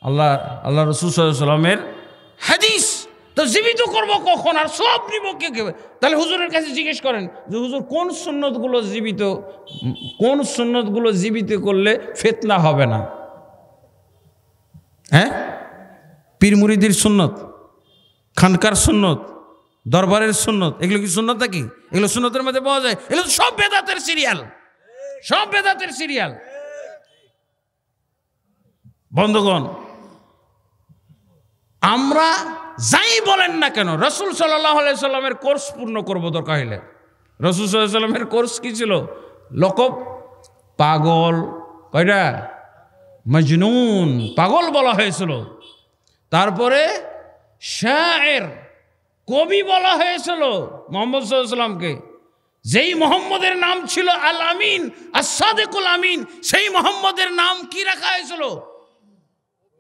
আল্লাহ আল্লাহ রসুলামের হাদিস তো জীবিত করবো কখন আর সব নিব কে তাহলে হুজুরের কাছে জিজ্ঞেস করেন যে হুজুর কোন সুন্নতগুলো জীবিত কোন সুন্নতগুলো জীবিত করলে ফেতনা হবে না হ্যাঁ পীরমুরিদির সুন্নত খানকার সুন্নত দরবারের সুন্নত এগুলো কি সুন্নত নাকি এগুলো সুন্নতের মধ্যে পাওয়া যায় এগুলো সব বেদাতের সিরিয়াল সব বেদাতের সিরিয়াল বন্ধুগণ আমরা যাই বলেন না কেন রসুল সাল্লামের কোর্স পূর্ণ করব দরকার হইলে রসুল সাল্লামের কোর্স কি ছিল লকব পাগল কয়টা মজনুন পাগল বলা হয়েছিল তারপরে শায়ের কবি বলা হয়েছিল মোহাম্মদ সাল্লামকে যেই মোহাম্মদের নাম ছিল আল আমিন আসাদেকুল আমিন সেই মোহাম্মদের নাম কি রাখা হয়েছিল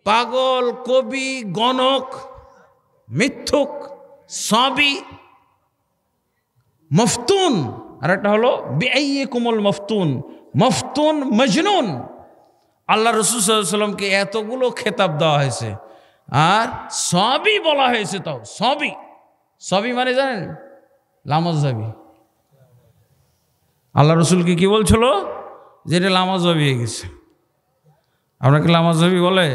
পাগল কবি গণক মিথ্যুক সবি মফতুন আর একটা হলো বেআইয়ে কোমল মফতুন মফতুন মজনুন আল্লাহ রসুল সাল্লামকে এতগুলো খেতাব দেওয়া হয়েছে আর সবই বলা হয়েছে তাও সবই সবই মানে জানেন যাবি আল্লাহ রসুলকে কি বলছিল যে এটা লামাজাবি হয়ে গেছে আপনাকে লামাজাবি বলে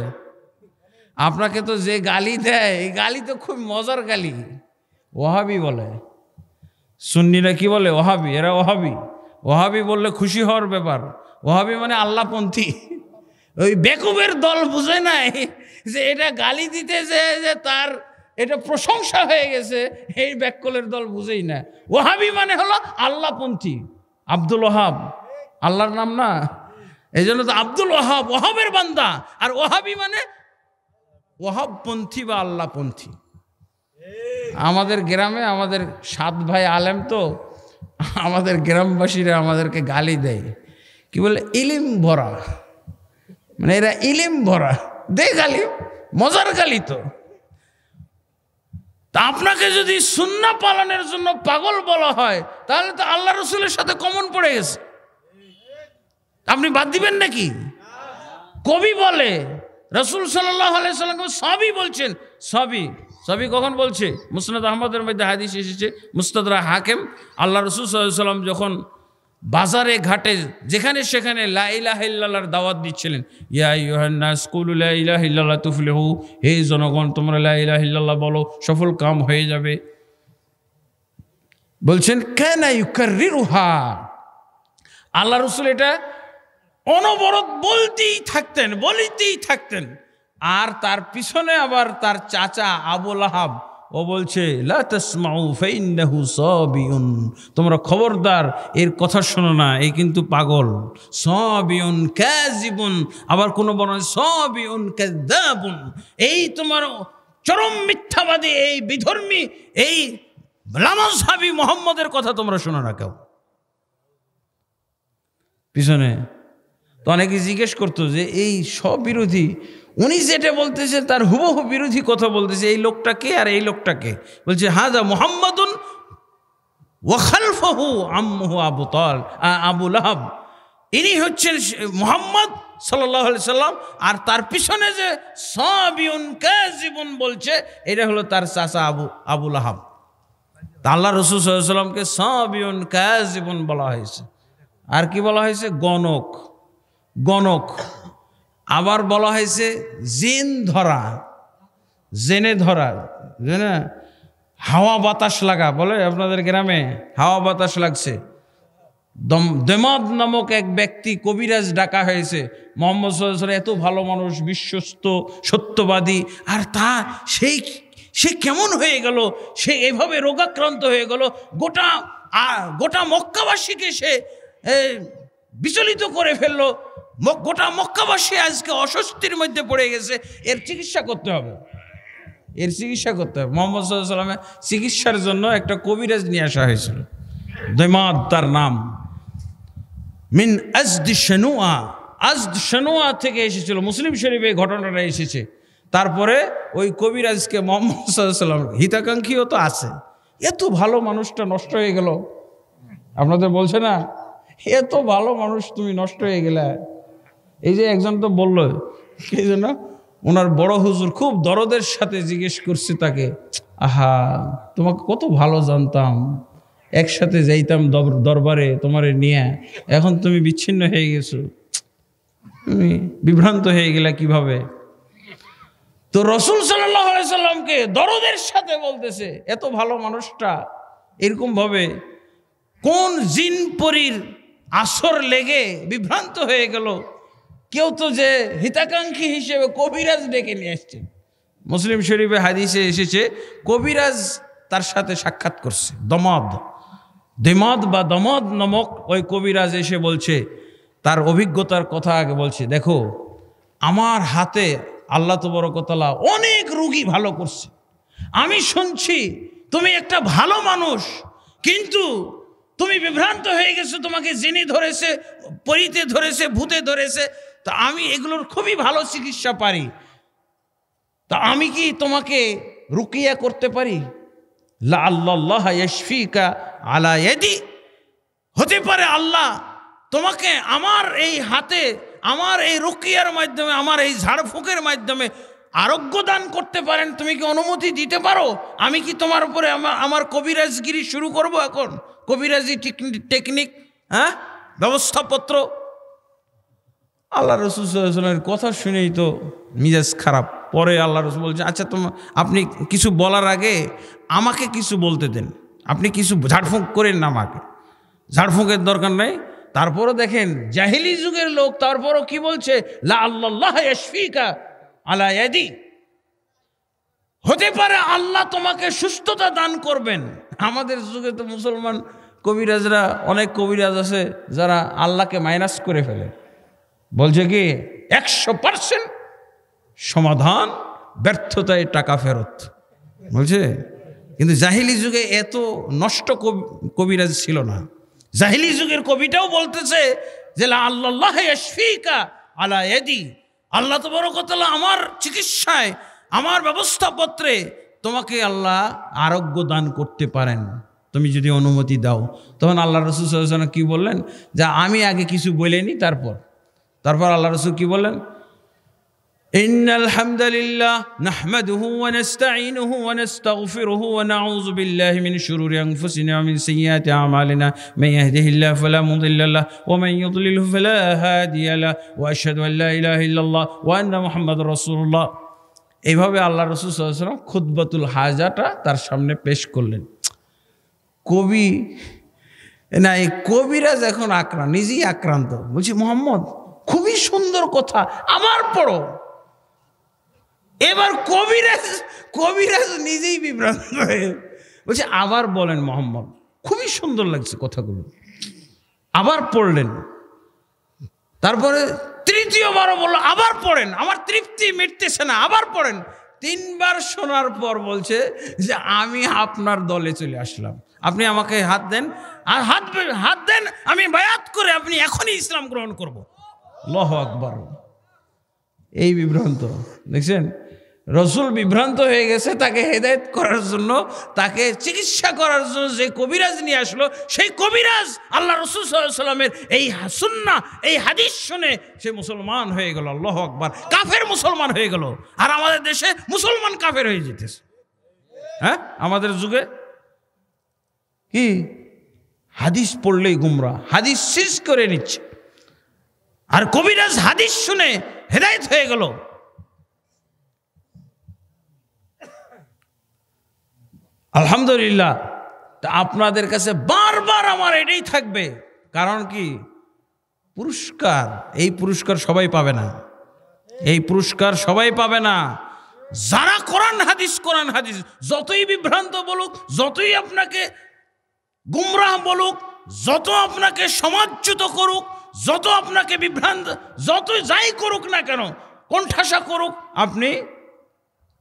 আপনাকে তো যে গালি দেয় এই গালি তো খুব মজার গালি ওহাবি বলে সুন্নিরা কি বলে ওহাবি এরা ওহাবি ওহাবি বললে খুশি হওয়ার ব্যাপার ওহাবি মানে আল্লাপন্থী ওই বেকুবের দল বুঝে নাই যে এটা গালি দিতে যে তার এটা প্রশংসা হয়ে গেছে এই ব্যাকলের দল বুঝেই না ওহাবি মানে হলো আল্লাপন্থী আব্দুল ওহাব আল্লাহর নাম না এই জন্য তো আব্দুল ওহাব ওহাবের বান্দা আর ওহাবি মানে ওহাবপন্থী বা আল্লাপন্থী আমাদের গ্রামে আমাদের সাত ভাই আলেম তো আমাদের গ্রামবাসীরা আমাদেরকে গালি দেয় কি বলে ইলিম ভরা মানে এরা ইলিম ভরা দে গালি মজার গালি তো তা আপনাকে যদি সুন্না পালনের জন্য পাগল বলা হয় তাহলে তো আল্লাহ রসুলের সাথে কমন পড়ে গেছে আপনি বাদ দিবেন নাকি কবি বলে রসুল সাল্লাম সবই বলছেন সবই সবই কখন বলছে মুসনাদ আহমদের মধ্যে হাদিস এসেছে মুস্তাদরা হাকেম আল্লাহ রসুল সাল্লাম যখন বাজারে ঘাটে যেখানে সেখানে লাইলাহিল্লার দাওয়াত দিচ্ছিলেন তুফলে হু হে জনগণ তোমরা লাইলাহিল্লাহ বলো সফল কাম হয়ে যাবে বলছেন কেন ইউকারিরুহা আল্লাহ রসুল এটা অনবরত বলতেই থাকতেন বলিতেই থাকতেন আর তার পিছনে আবার তার চাচা আবুল আহাব ও বলছে তোমরা খবরদার এর কথা শোনো না এই কিন্তু পাগল সবিউন ক্যাজিবন আবার কোনো বড় সবিউন ক্যাদাবুন এই তোমার চরম মিথ্যাবাদী এই বিধর্মী এই লামসাবি মোহাম্মদের কথা তোমরা শোনো না কেউ পিছনে তো অনেকে জিজ্ঞেস করতো যে এই সব বিরোধী উনি যেটা বলতেছে তার হুবহু বিরোধী কথা বলতেছে এই লোকটাকে আর এই লোকটাকে বলছে হা দা মোহাম্মদুন ওয়াখালফহু আম্মহু আবু তল আবু লাহাব ইনি হচ্ছেন মোহাম্মদ সাল্লাহ সাল্লাম আর তার পিছনে যে সাবিউন জীবন বলছে এটা হলো তার চাষা আবু আবুল আহাব আল্লাহ রসুল সাল্লামকে সাবিউন জীবন বলা হয়েছে আর কি বলা হয়েছে গণক গণক আবার বলা হয়েছে জেন ধরা জেনে ধরা না হাওয়া বাতাস লাগা বলে আপনাদের গ্রামে হাওয়া বাতাস লাগছে দম দেমদ নামক এক ব্যক্তি কবিরাজ ডাকা হয়েছে মোহাম্মদ সদস্যর এত ভালো মানুষ বিশ্বস্ত সত্যবাদী আর তা সেই সে কেমন হয়ে গেল সে এভাবে রোগাক্রান্ত হয়ে গেল গোটা গোটা মক্কাবাসীকে সে বিচলিত করে ফেললো গোটা মক্কাবাসী আজকে অস্বস্তির মধ্যে পড়ে গেছে এর চিকিৎসা করতে হবে এর চিকিৎসা করতে হবে মোহাম্মদ সাল্লামের চিকিৎসার জন্য একটা কবিরাজ নিয়ে আসা হয়েছিল দৈমাদ তার নাম মিন আজদ শেনুয়া আজদ শেনুয়া থেকে এসেছিল মুসলিম শরীফে এই ঘটনাটা এসেছে তারপরে ওই কবিরাজকে মোহাম্মদ সাল্লাম হিতাকাঙ্ক্ষীও তো আছে এত ভালো মানুষটা নষ্ট হয়ে গেল আপনাদের বলছে না এত ভালো মানুষ তুমি নষ্ট হয়ে গেলে এই যে একজন তো বলল কে জন্য ওনার বড় হুজুর খুব দরদের সাথে জিজ্ঞেস করছে তাকে আহা তোমাকে কত ভালো জানতাম একসাথে যাইতাম দরবারে তোমারে নিয়ে এখন তুমি বিচ্ছিন্ন হয়ে গেছো তুমি বিভ্রান্ত হয়ে গেলে কিভাবে তো রসুল সাল্লামকে দরদের সাথে বলতেছে এত ভালো মানুষটা এরকম ভাবে কোন জিনপরির আসর লেগে বিভ্রান্ত হয়ে গেল কেউ তো যে হিতাকাঙ্ক্ষী হিসেবে কবিরাজ ডেকে নিয়ে এসছে মুসলিম শরীফে হাদিসে এসেছে কবিরাজ তার সাথে সাক্ষাৎ করছে দমদ দেমদ বা দমদ নামক ওই কবিরাজ এসে বলছে তার অভিজ্ঞতার কথা আগে বলছে দেখো আমার হাতে আল্লাহ তবরকতলা অনেক রুগী ভালো করছে আমি শুনছি তুমি একটা ভালো মানুষ কিন্তু তুমি বিভ্রান্ত হয়ে গেছো তোমাকে জিনি ধরেছে পরিতে ধরেছে ভূতে ধরেছে তা আমি এগুলোর খুবই ভালো চিকিৎসা পারি তা আমি কি তোমাকে রুকিয়া করতে পারি লা আল্লাহ ইয়শফিকা আলা এদি হতে পারে আল্লাহ তোমাকে আমার এই হাতে আমার এই রুকিয়ার মাধ্যমে আমার এই ঝাড়ফুঁকের মাধ্যমে আরোগ্য দান করতে পারেন তুমি কি অনুমতি দিতে পারো আমি কি তোমার উপরে আমার আমার কবিরাজগিরি শুরু করব এখন কবিরাজি টেকনিক হ্যাঁ ব্যবস্থাপত্র আল্লাহ রসুলের কথা শুনেই তো মিজাজ খারাপ পরে আল্লাহ রসুল বলছে আচ্ছা তোমার আপনি কিছু বলার আগে আমাকে কিছু বলতে দেন আপনি কিছু ঝাড়ফুঁক করেন না আমাকে ঝাড়ফুঁকের দরকার নাই তারপরও দেখেন জাহিলি যুগের লোক তারপরও কি বলছে লা আল্লাহ হতে পারে আল্লাহ তোমাকে সুস্থতা দান করবেন আমাদের যুগে তো মুসলমান কবিরাজরা অনেক কবিরাজ আছে যারা আল্লাহকে মাইনাস করে ফেলে বলছে কি একশো পার্সেন্ট সমাধান ব্যর্থতায় টাকা ফেরত বলছে কিন্তু জাহিলি যুগে এত নষ্ট কবিরাজ ছিল না জাহিলি যুগের কবিটাও বলতেছে যে আল্লাহ ইয়া আলা এদি আল্লাহ তো বড় কথা আমার চিকিৎসায় আমার ব্যবস্থাপত্রে তোমাকে আল্লাহ আরোগ্য দান করতে পারেন তুমি যদি অনুমতি দাও তখন আল্লাহ রসুল কি বললেন যে আমি আগে কিছু বলিনি তারপর তারপর আল্লাহ রসুল কি বললেন إن الحمد لله نحمده ونستعينه ونستغفره ونعوذ بالله من شرور أنفسنا ومن سيئات أعمالنا من يهده الله فلا مضل له ومن يضلله فلا هادي له وأشهد أن لا إله إلا الله وأن محمد رسول الله এইভাবে আল্লাহ রসুল সাল্লাম খুদ্বাতুল হাজাটা তার সামনে পেশ করলেন কবি না এই কবিরাজ এখন আক্রান্ত নিজেই আক্রান্ত বলছি মোহাম্মদ খুবই সুন্দর কথা আমার পড়ো এবার কবিরাজ কবিরাজ নিজেই বিভ্রান্ত হয়ে বলছে আবার বলেন মোহাম্মদ খুবই সুন্দর লাগছে কথাগুলো আবার পড়লেন তারপরে তৃতীয়বারও বললো আবার পড়েন আমার তৃপ্তি মিটতেছে না আবার পড়েন তিনবার শোনার পর বলছে যে আমি আপনার দলে চলে আসলাম আপনি আমাকে হাত দেন আর হাত হাত দেন আমি বায়াত করে আপনি এখনই ইসলাম গ্রহণ করবো লহ আকবর এই বিভ্রান্ত দেখছেন রসুল বিভ্রান্ত হয়ে গেছে তাকে হেদায়ত করার জন্য তাকে চিকিৎসা করার জন্য যে কবিরাজ নিয়ে আসলো সেই কবিরাজ আল্লাহ রসুল সাল্লামের এই হাসুন্না এই হাদিস শুনে সে মুসলমান হয়ে গেল আল্লাহ আকবার কাফের মুসলমান হয়ে গেল আর আমাদের দেশে মুসলমান কাফের হয়ে যেতেছে হ্যাঁ আমাদের যুগে কি হাদিস পড়লেই গুমরা হাদিস শেষ করে নিচ্ছে আর কবিরাজ হাদিস শুনে হেদায়ত হয়ে গেল আলহামদুলিল্লাহ তা আপনাদের কাছে বারবার আমার এটাই থাকবে কারণ কি পুরস্কার এই পুরস্কার সবাই পাবে না এই পুরস্কার সবাই পাবে না যারা কোরআন হাদিস কোরআন হাদিস যতই বিভ্রান্ত বলুক যতই আপনাকে গুমরাহ বলুক যত আপনাকে সমাজচ্যুত করুক যত আপনাকে বিভ্রান্ত যত যাই করুক না কেন কোনঠাসা করুক আপনি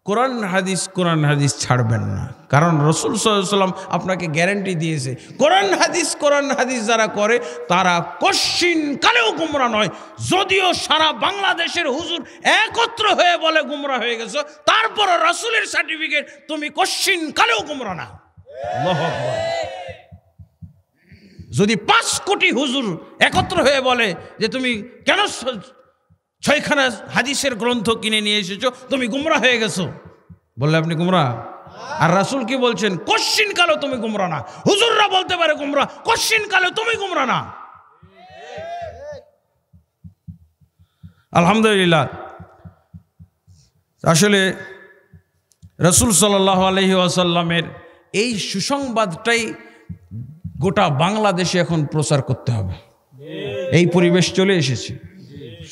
কোরআন হাদিস কোরআন হাদিস ছাড়বেন না কারণ রসুল সাল্লাম আপনাকে গ্যারেন্টি দিয়েছে কোরআন হাদিস কোরআন হাদিস যারা করে তারা কশ্চিন কালেও গুমরা নয় যদিও সারা বাংলাদেশের হুজুর একত্র হয়ে বলে গুমরা হয়ে গেছ তারপর রসুলের সার্টিফিকেট তুমি কশ্চিন কালেও গুমরা না যদি পাঁচ কোটি হুজুর একত্র হয়ে বলে যে তুমি কেন ছয়খানা হাদিসের গ্রন্থ কিনে নিয়ে এসেছো তুমি গুমরা হয়ে গেছো বললে আপনি গুমরা আর রাসুল কি বলছেন কশ্চিন কালো তুমি গুমরা না হুজুররা বলতে পারে গুমরা কশ্চিন কালো তুমি গুমরা না আলহামদুলিল্লাহ আসলে রসুল সাল্লাহ আলহি আসাল্লামের এই সুসংবাদটাই গোটা বাংলাদেশে এখন প্রচার করতে হবে এই পরিবেশ চলে এসেছে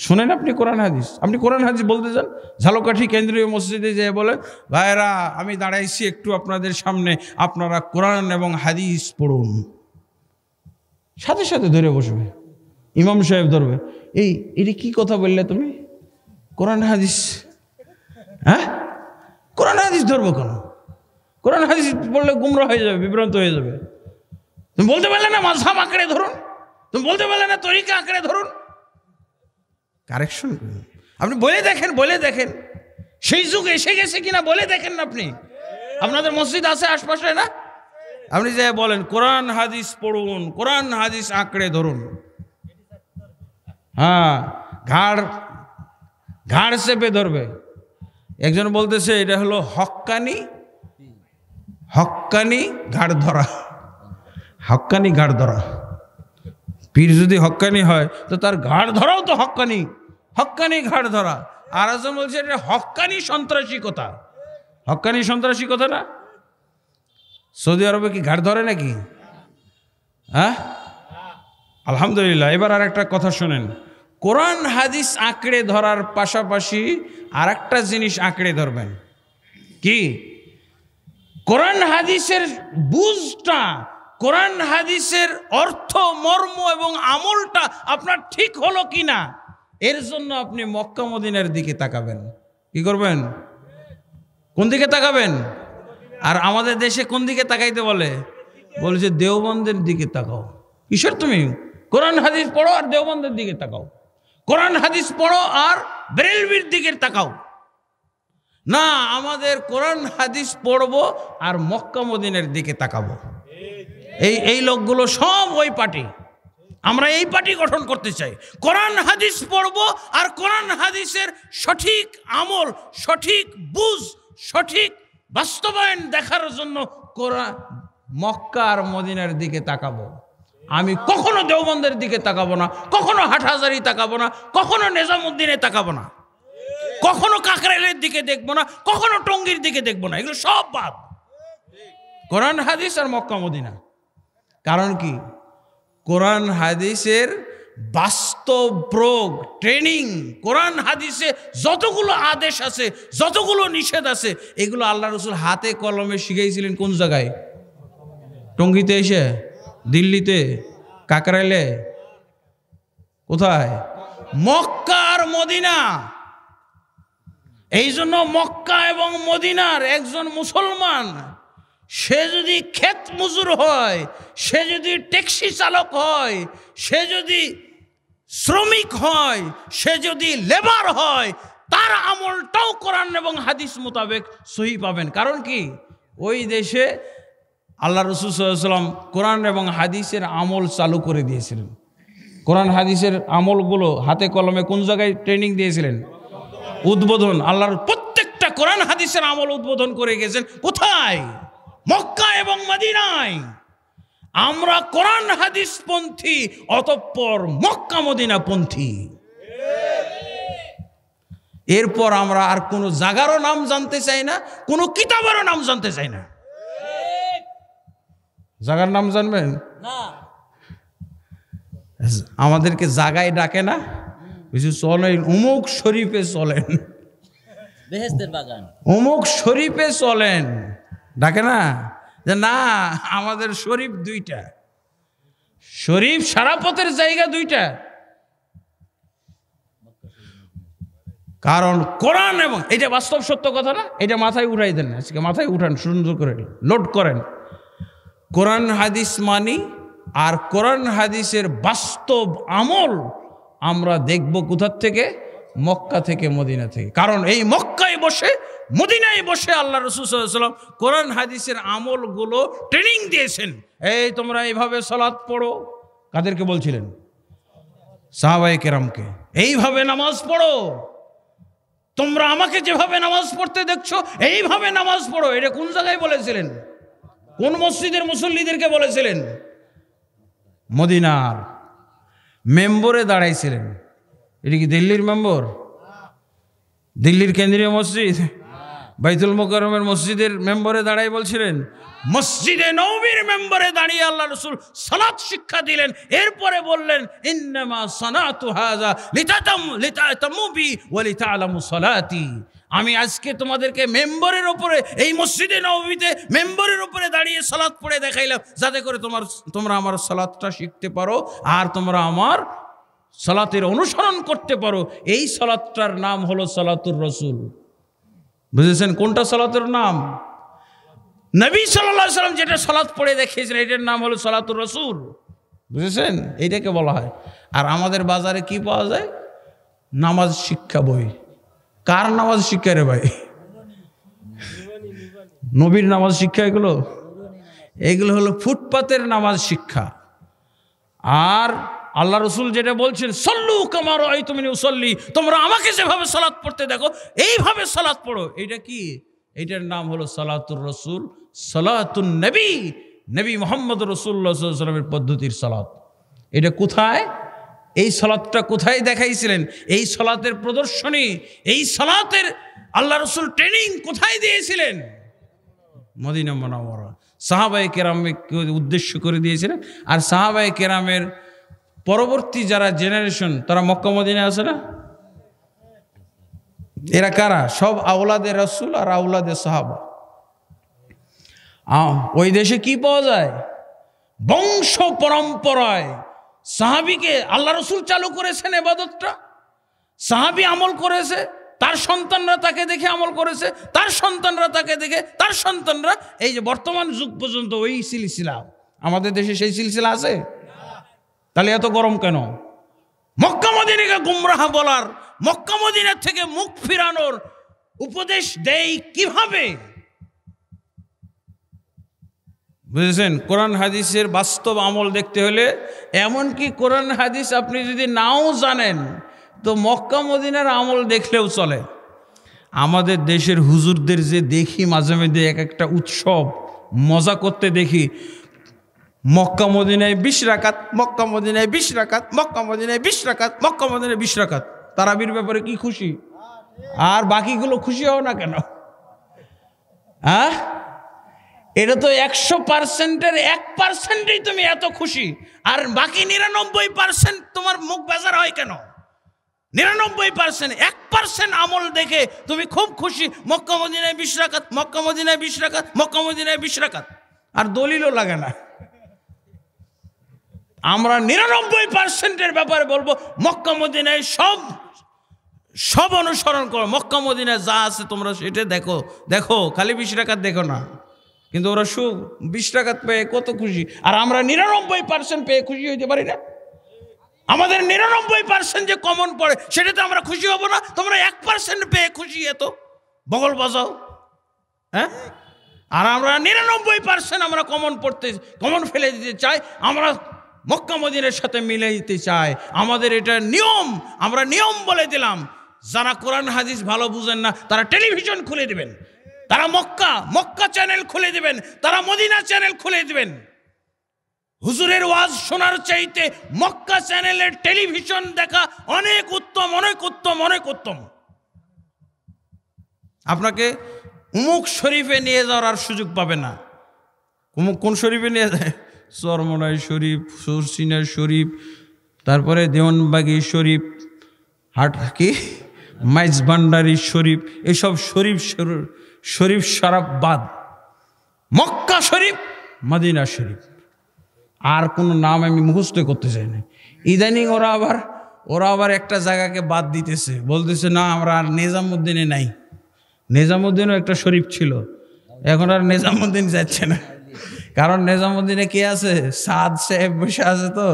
শোনেন আপনি কোরআন হাদিস আপনি কোরআন হাদিস বলতে চান ঝালকাঠি কেন্দ্রীয় মসজিদে যেয়ে বলে ভাইরা আমি দাঁড়াইছি একটু আপনাদের সামনে আপনারা কোরআন এবং হাদিস পড়ুন সাথে সাথে ধরে বসবে ইমাম সাহেব ধরবে এই এটা কি কথা বললে তুমি কোরআন হাদিস হ্যাঁ কোরআন হাদিস ধরবো কেন কোরআন হাদিস বললে গুমরা হয়ে যাবে বিভ্রান্ত হয়ে যাবে তুমি বলতে পারলে না মাঝাম আঁকড়ে ধরুন তুমি বলতে পারলে না তরিকা আঁকড়ে ধরুন কারেকশন আপনি বলে দেখেন বলে দেখেন সেই যুগ এসে গেছে কিনা বলে দেখেন না আপনি আপনাদের মসজিদ আছে আশপাশে না আপনি যে বলেন কোরআন হাদিস পড়ুন কোরআন হাদিস আঁকড়ে ধরুন হ্যাঁ ঘাড় ঘাড় চেপে ধরবে একজন বলতেছে এটা হলো হক্কানি হক্কানি ঘাড় ধরা হক্কানি ঘাড় ধরা পীর যদি হক্কানি হয় তো তার ঘাড় ধরাও তো হক্কানি হক্কানি ঘাড় ধরা আর আজম বলছে এটা হক্কানি সন্ত্রাসী কথা হক্কানি সন্ত্রাসী কথা না সৌদি আরবে কি ঘাড় ধরে নাকি হ্যাঁ আলহামদুলিল্লাহ এবার আর একটা কথা শোনেন কোরআন হাদিস আঁকড়ে ধরার পাশাপাশি আর একটা জিনিস আঁকড়ে ধরবেন কি কোরআন হাদিসের বুঝটা কোরআন হাদিসের অর্থ মর্ম এবং আমলটা আপনার ঠিক হলো কি না এর জন্য আপনি মক্কা মদিনার দিকে তাকাবেন কি করবেন কোন দিকে তাকাবেন আর আমাদের দেশে কোন দিকে তাকাইতে বলে যে দেওবন্দের দিকে তাকাও ঈশ্বর তুমি কোরআন হাদিস পড়ো আর দেওবন্দের দিকে তাকাও কোরআন হাদিস পড়ো আর ব্রেলবির দিকে তাকাও না আমাদের কোরআন হাদিস পড়ব আর মক্কা মদিনের দিকে তাকাবো এই এই লোকগুলো সব ওই পার্টি আমরা এই পার্টি গঠন করতে চাই কোরআন হাদিস পড়ব আর কোরআন হাদিসের সঠিক আমল সঠিক বুঝ সঠিক বাস্তবায়ন দেখার জন্য কোরআন মক্কা আর মদিনার দিকে তাকাবো আমি কখনো দেওবন্দের দিকে তাকাবো না কখনো হাটহাজারি তাকাবো না কখনো নিজামুদ্দিনে তাকাবো না কখনো কাকরাইলের দিকে দেখবো না কখনো টঙ্গির দিকে দেখবো না এগুলো সব বাদ কোরআন হাদিস আর মক্কা মদিনা কারণ কি কোরআন হাদিসের বাস্তব প্রয়োগ ট্রেনিং কোরআন হাদিসে যতগুলো আদেশ আছে যতগুলো নিষেধ আছে এগুলো আল্লাহ রসুল হাতে কলমে শিখাইছিলেন কোন জায়গায় টঙ্গিতে এসে দিল্লিতে কাকরাইলে কোথায় মক্কা আর মদিনা এই জন্য মক্কা এবং মদিনার একজন মুসলমান সে যদি ক্ষেত মজুর হয় সে যদি ট্যাক্সি চালক হয় সে যদি শ্রমিক হয় সে যদি লেবার হয় তার আমলটাও কোরআন এবং হাদিস মোতাবেক সহি পাবেন কারণ কি ওই দেশে আল্লাহ রসুলাম কোরআন এবং হাদিসের আমল চালু করে দিয়েছিলেন কোরআন হাদিসের আমলগুলো হাতে কলমে কোন জায়গায় ট্রেনিং দিয়েছিলেন উদ্বোধন আল্লাহর প্রত্যেকটা কোরআন হাদিসের আমল উদ্বোধন করে গেছেন কোথায় মক্কা এবং মদিনায় আমরা কোরআন হাদিস পন্থী অতঃপর মক্কা মদিনা পন্থী এরপর আমরা আর কোনো জাগারও নাম জানতে চাই না কোনো কিতাবেরও নাম জানতে চাই না জাগার নাম জানবেন আমাদেরকে জাগায় ডাকে না বুঝি চলেন উমুক শরীফে চলেন অমুক শরীফে চলেন ডাকে না যে না আমাদের শরীফ দুইটা শরীফ সারাপথের জায়গা দুইটা কারণ কোরআন এবং এটা বাস্তব সত্য কথা না এটা মাথায় উঠাই দেন আজকে মাথায় উঠান সুন্দর করে লোড করেন কোরআন হাদিস মানি আর কোরআন হাদিসের বাস্তব আমল আমরা দেখব কোথার থেকে মক্কা থেকে মদিনা থেকে কারণ এই মক্কায় বসে মদিনায় বসে আল্লাহ রসুলাম কোরআন হাদিসের আমলগুলো ট্রেনিং দিয়েছেন এই তোমরা এইভাবে সলাৎ পড়ো কাদেরকে বলছিলেন সাহাবাই কেরামকে এইভাবে নামাজ পড়ো তোমরা আমাকে যেভাবে নামাজ পড়তে দেখছো এইভাবে নামাজ পড়ো এটা কোন জায়গায় বলেছিলেন কোন মসজিদের মুসল্লিদেরকে বলেছিলেন মদিনার মেম্বরে দাঁড়াইছিলেন এটা কি দিল্লির মেম্বর দিল্লির কেন্দ্রীয় মসজিদ বাইতুল মোকরমের মসজিদের মেম্বরে দাঁড়াই বলছিলেন মসজিদে নবীর মেম্বরে দাঁড়িয়ে আল্লাহ রসুল সনাত শিক্ষা দিলেন এরপরে বললেন ইন্নামা সনাতু হাজা লিতাতাম লিতাতামুবি ওয়া লিতাআলামু সালাতি আমি আজকে তোমাদেরকে মেম্বরের ওপরে এই মসজিদে নবীতে মেম্বরের ওপরে দাঁড়িয়ে সালাত পড়ে দেখাইলাম যাতে করে তোমার তোমরা আমার সালাতটা শিখতে পারো আর তোমরা আমার সালাতের অনুসরণ করতে পারো এই সালাতটার নাম হলো সালাতুর রসুল বুঝেছেন কোনটা সলাতের নাম নবী সাল্লাহ সাল্লাম যেটা সলাৎ পড়ে দেখিয়েছেন এটার নাম হলো সলাতুর রসুল বুঝেছেন এইটাকে বলা হয় আর আমাদের বাজারে কি পাওয়া যায় নামাজ শিক্ষা বই কার নামাজ শিক্ষা রে ভাই নবীর নামাজ শিক্ষা এগুলো এগুলো হলো ফুটপাতের নামাজ শিক্ষা আর আল্লাহ রসুল যেটা বলছেন সল্লু কামার ওই তুমি উসল্লি তোমরা আমাকে যেভাবে সালাত পড়তে দেখো এইভাবে সালাত পড়ো এটা কি এটার নাম হলো সালাতুর রসুল সালাতুন নবী নবী মোহাম্মদ রসুল্লাহামের পদ্ধতির সালাত এটা কোথায় এই সালাতটা কোথায় দেখাইছিলেন এই সালাতের প্রদর্শনী এই সালাতের আল্লাহ রসুল ট্রেনিং কোথায় দিয়েছিলেন মদিনা মনামরা সাহাবাই কেরামকে উদ্দেশ্য করে দিয়েছিলেন আর সাহাবাই কেরামের পরবর্তী যারা জেনারেশন তারা মদিনে আছে না এরা কারা সব আউলাদের রসুল আর আউলাদের সাহাবা ওই দেশে কি পাওয়া যায় বংশ পরম্পরায় সাহাবিকে আল্লাহ রসুল চালু করেছেন এবাদতটা সাহাবি আমল করেছে তার সন্তানরা তাকে দেখে আমল করেছে তার সন্তানরা তাকে দেখে তার সন্তানরা এই যে বর্তমান যুগ পর্যন্ত ওই সিলসিলা আমাদের দেশে সেই সিলসিলা আছে তাহলে এত গরম কেন মক্কামদিনীকে গুমরাহ বলার মক্কামদিনের থেকে মুখ ফিরানোর উপদেশ দেয় কিভাবে বুঝেছেন কোরআন হাদিসের বাস্তব আমল দেখতে হলে এমনকি কোরআন হাদিস আপনি যদি নাও জানেন তো মক্কা মদিনার আমল দেখলেও চলে আমাদের দেশের হুজুরদের যে দেখি মাঝে মাঝে এক একটা উৎসব মজা করতে দেখি মক্কা মদিনায় বিশ রাকাত মক্কা মদিনায় বিশ রাকাত মক্কা মদিনায় বিশ রাকাত মক্কা মদিনায় বিশ রাকাত তারাবির ব্যাপারে কি খুশি আর বাকিগুলো খুশি হও না কেন হ্যাঁ এটা তো একশো পার্সেন্টের এক পার্সেন্টেই তুমি এত খুশি আর বাকি নিরানব্বই পার্সেন্ট তোমার মুখ বেজার হয় কেন নিরানব্বই পার্সেন্ট এক পার্সেন্ট আমল দেখে তুমি খুব খুশি মক্কা মদিনায় বিশ রাকাত মক্কা মদিনায় বিশ রাকাত মক্কা মদিনায় বিশ রাকাত আর দলিলও লাগে না আমরা নিরানব্বই পার্সেন্টের ব্যাপারে বলবো মক্কা মদিনায় সব সব অনুসরণ করো মক্কা মদিনায় যা আছে তোমরা সেটা দেখো দেখো খালি বিশ টাকার দেখো না কিন্তু ওরা সু বিশ টাকাত পেয়ে কত খুশি আর আমরা নিরানব্বই পার্সেন্ট পেয়ে খুশি হইতে পারি না আমাদের নিরানব্বই পার্সেন্ট যে কমন পড়ে সেটাতে আমরা খুশি হব না তোমরা এক পার্সেন্ট পেয়ে খুশি এত বগল বাজাও হ্যাঁ আর আমরা নিরানব্বই পার্সেন্ট আমরা কমন পড়তে কমন ফেলে দিতে চাই আমরা মক্কা মদিনের সাথে মিলে দিতে চায় আমাদের এটা নিয়ম আমরা নিয়ম বলে দিলাম যারা কোরআন হাদিস ভালো বুঝেন না তারা টেলিভিশন খুলে দেবেন তারা মক্কা মক্কা চ্যানেল খুলে দেবেন তারা মদিনা চ্যানেল খুলে দেবেন হুজুরের ওয়াজ শোনার চাইতে মক্কা চ্যানেলের টেলিভিশন দেখা অনেক উত্তম অনেক উত্তম অনেক উত্তম আপনাকে উমুক শরীফে নিয়ে যাওয়ার সুযোগ পাবে না উমুক কোন শরীফে নিয়ে যায় চরমরাই শরীফ সুরসিনা শরীফ তারপরে দেওয়ানবাগী শরীফ হাট কি মাইজ শরীফ এসব শরীফ শরীফ সারাবাদ মক্কা শরীফ মাদিনা শরীফ আর কোনো নাম আমি মুখস্থ করতে চাই না ইদানিং ওরা আবার ওরা আবার একটা জায়গাকে বাদ দিতেছে বলতেছে না আমরা আর নিজামুদ্দিনে নাই নিজামুদ্দিনও একটা শরীফ ছিল এখন আর নিজামুদ্দিন যাচ্ছে না কারণ নিজামুদ্দিনে কে আছে সাদ সাহেব বসে আছে তো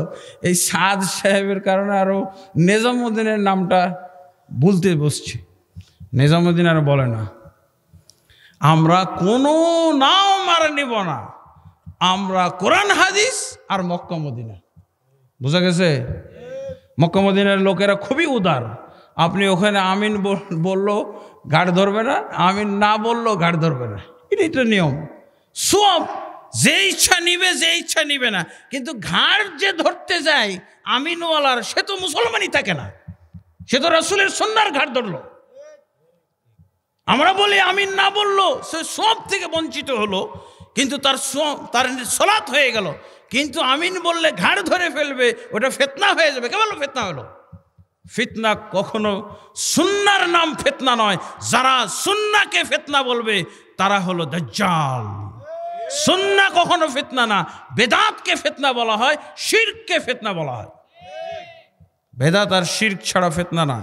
এই সাদ সাহেবের কারণে আরও নিজামুদ্দিনের নামটা বলতে বসছে নিজামুদ্দিন আর বলে না আমরা কোনো নাম আর নিব না আমরা কোরআন হাদিস আর মক্কামদিনা বোঝা গেছে মক্কামদিনার লোকেরা খুবই উদার আপনি ওখানে আমিন বললো গাড় ধরবে না আমিন না বললো গাড় ধরবে না এটা নিয়ম সব যে ইচ্ছা নিবে যে ইচ্ছা নিবে না কিন্তু ঘাড় যে ধরতে যায় আমিনওয়ালার সে তো মুসলমানই থাকে না সে তো রসুলের সন্ধ্যার ঘাড় ধরলো আমরা বলি আমিন না বললো সে সব থেকে বঞ্চিত হলো কিন্তু তার তার সলাৎ হয়ে গেল কিন্তু আমিন বললে ঘাড় ধরে ফেলবে ওটা ফেতনা হয়ে যাবে কেবল ফেতনা হলো ফিতনা কখনো সুন্নার নাম ফেতনা নয় যারা সুন্নাকে ফেতনা বলবে তারা হলো দজ্জাল সুন্না কখনো ফেতনা না বেদাতকে ফেতনা বলা হয় শিরককে ফেতনা বলা হয় বেদাত আর শির্ক ছাড়া ফেতনা না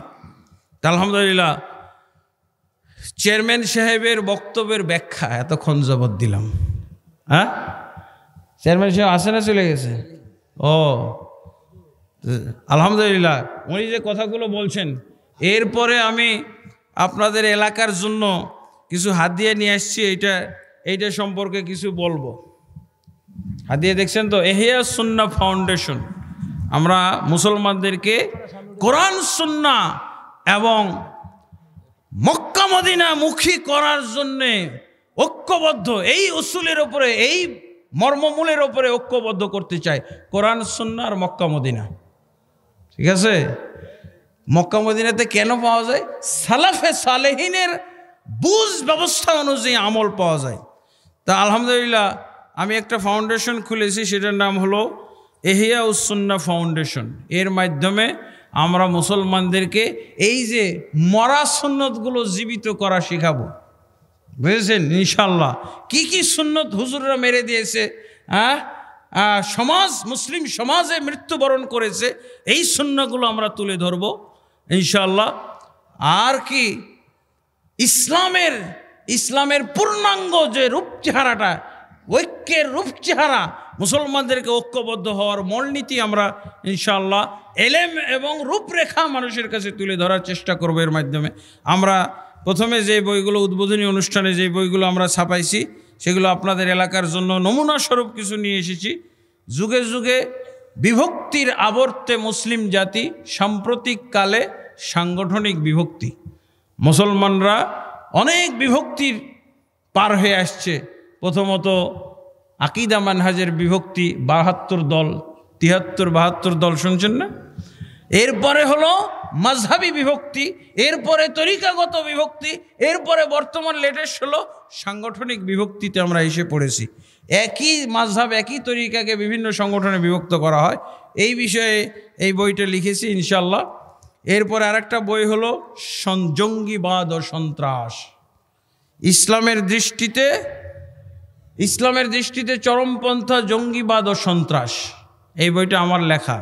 আলহামদুলিল্লাহ চেয়ারম্যান সাহেবের বক্তব্যের ব্যাখ্যা এতক্ষণ জবৎ দিলাম হ্যাঁ চেয়ারম্যান সাহেব আসে না চলে গেছে ও আলহামদুলিল্লাহ উনি যে কথাগুলো বলছেন এরপরে আমি আপনাদের এলাকার জন্য কিছু হাত দিয়ে নিয়ে আসছি এটা এইটা সম্পর্কে কিছু বলবো দিয়ে দেখছেন তো এহিয়া সুন্না ফাউন্ডেশন আমরা মুসলমানদেরকে কোরআন সুন্না এবং মক্কামদিনা মুখী করার জন্যে ঐক্যবদ্ধ এই উসুলের ওপরে এই মর্মমূলের ওপরে ঐক্যবদ্ধ করতে চাই কোরআন সুন্না আর মক্কামদিনা ঠিক আছে মক্কামদিনাতে কেন পাওয়া যায় সালাফে সালেহিনের বুঝ ব্যবস্থা অনুযায়ী আমল পাওয়া যায় তা আলহামদুলিল্লাহ আমি একটা ফাউন্ডেশন খুলেছি সেটার নাম হলো এহিয়া উসন্না ফাউন্ডেশন এর মাধ্যমে আমরা মুসলমানদেরকে এই যে মরা সুন্নতগুলো জীবিত করা শেখাবো বুঝেছেন ইনশাল্লাহ কি কি সুন্নত হুজুররা মেরে দিয়েছে হ্যাঁ সমাজ মুসলিম সমাজে মৃত্যুবরণ করেছে এই সুন্নগুলো আমরা তুলে ধরব ইনশাল্লাহ আর কি ইসলামের ইসলামের পূর্ণাঙ্গ যে রূপ চেহারাটা ঐক্যের রূপ চেহারা মুসলমানদেরকে ঐক্যবদ্ধ হওয়ার মূলনীতি আমরা ইনশাল্লাহ এলেম এবং রূপরেখা মানুষের কাছে তুলে ধরার চেষ্টা করবো এর মাধ্যমে আমরা প্রথমে যে বইগুলো উদ্বোধনী অনুষ্ঠানে যে বইগুলো আমরা ছাপাইছি সেগুলো আপনাদের এলাকার জন্য নমুনা স্বরূপ কিছু নিয়ে এসেছি যুগে যুগে বিভক্তির আবর্তে মুসলিম জাতি সাম্প্রতিক কালে সাংগঠনিক বিভক্তি মুসলমানরা অনেক বিভক্তির পার হয়ে আসছে প্রথমত আকিদা মানহাজের বিভক্তি বাহাত্তর দল তিয়াত্তর বাহাত্তর দল শুনছেন না এরপরে হলো মাঝহাবি বিভক্তি এরপরে তরিকাগত বিভক্তি এরপরে বর্তমান লেটেস্ট হলো সাংগঠনিক বিভক্তিতে আমরা এসে পড়েছি একই মাঝহাব একই তরিকাকে বিভিন্ন সংগঠনে বিভক্ত করা হয় এই বিষয়ে এই বইটা লিখেছি ইনশাল্লাহ এরপর আর একটা বই হলো জঙ্গিবাদ ও সন্ত্রাস ইসলামের দৃষ্টিতে ইসলামের দৃষ্টিতে চরমপন্থা জঙ্গিবাদ ও সন্ত্রাস এই বইটা আমার লেখা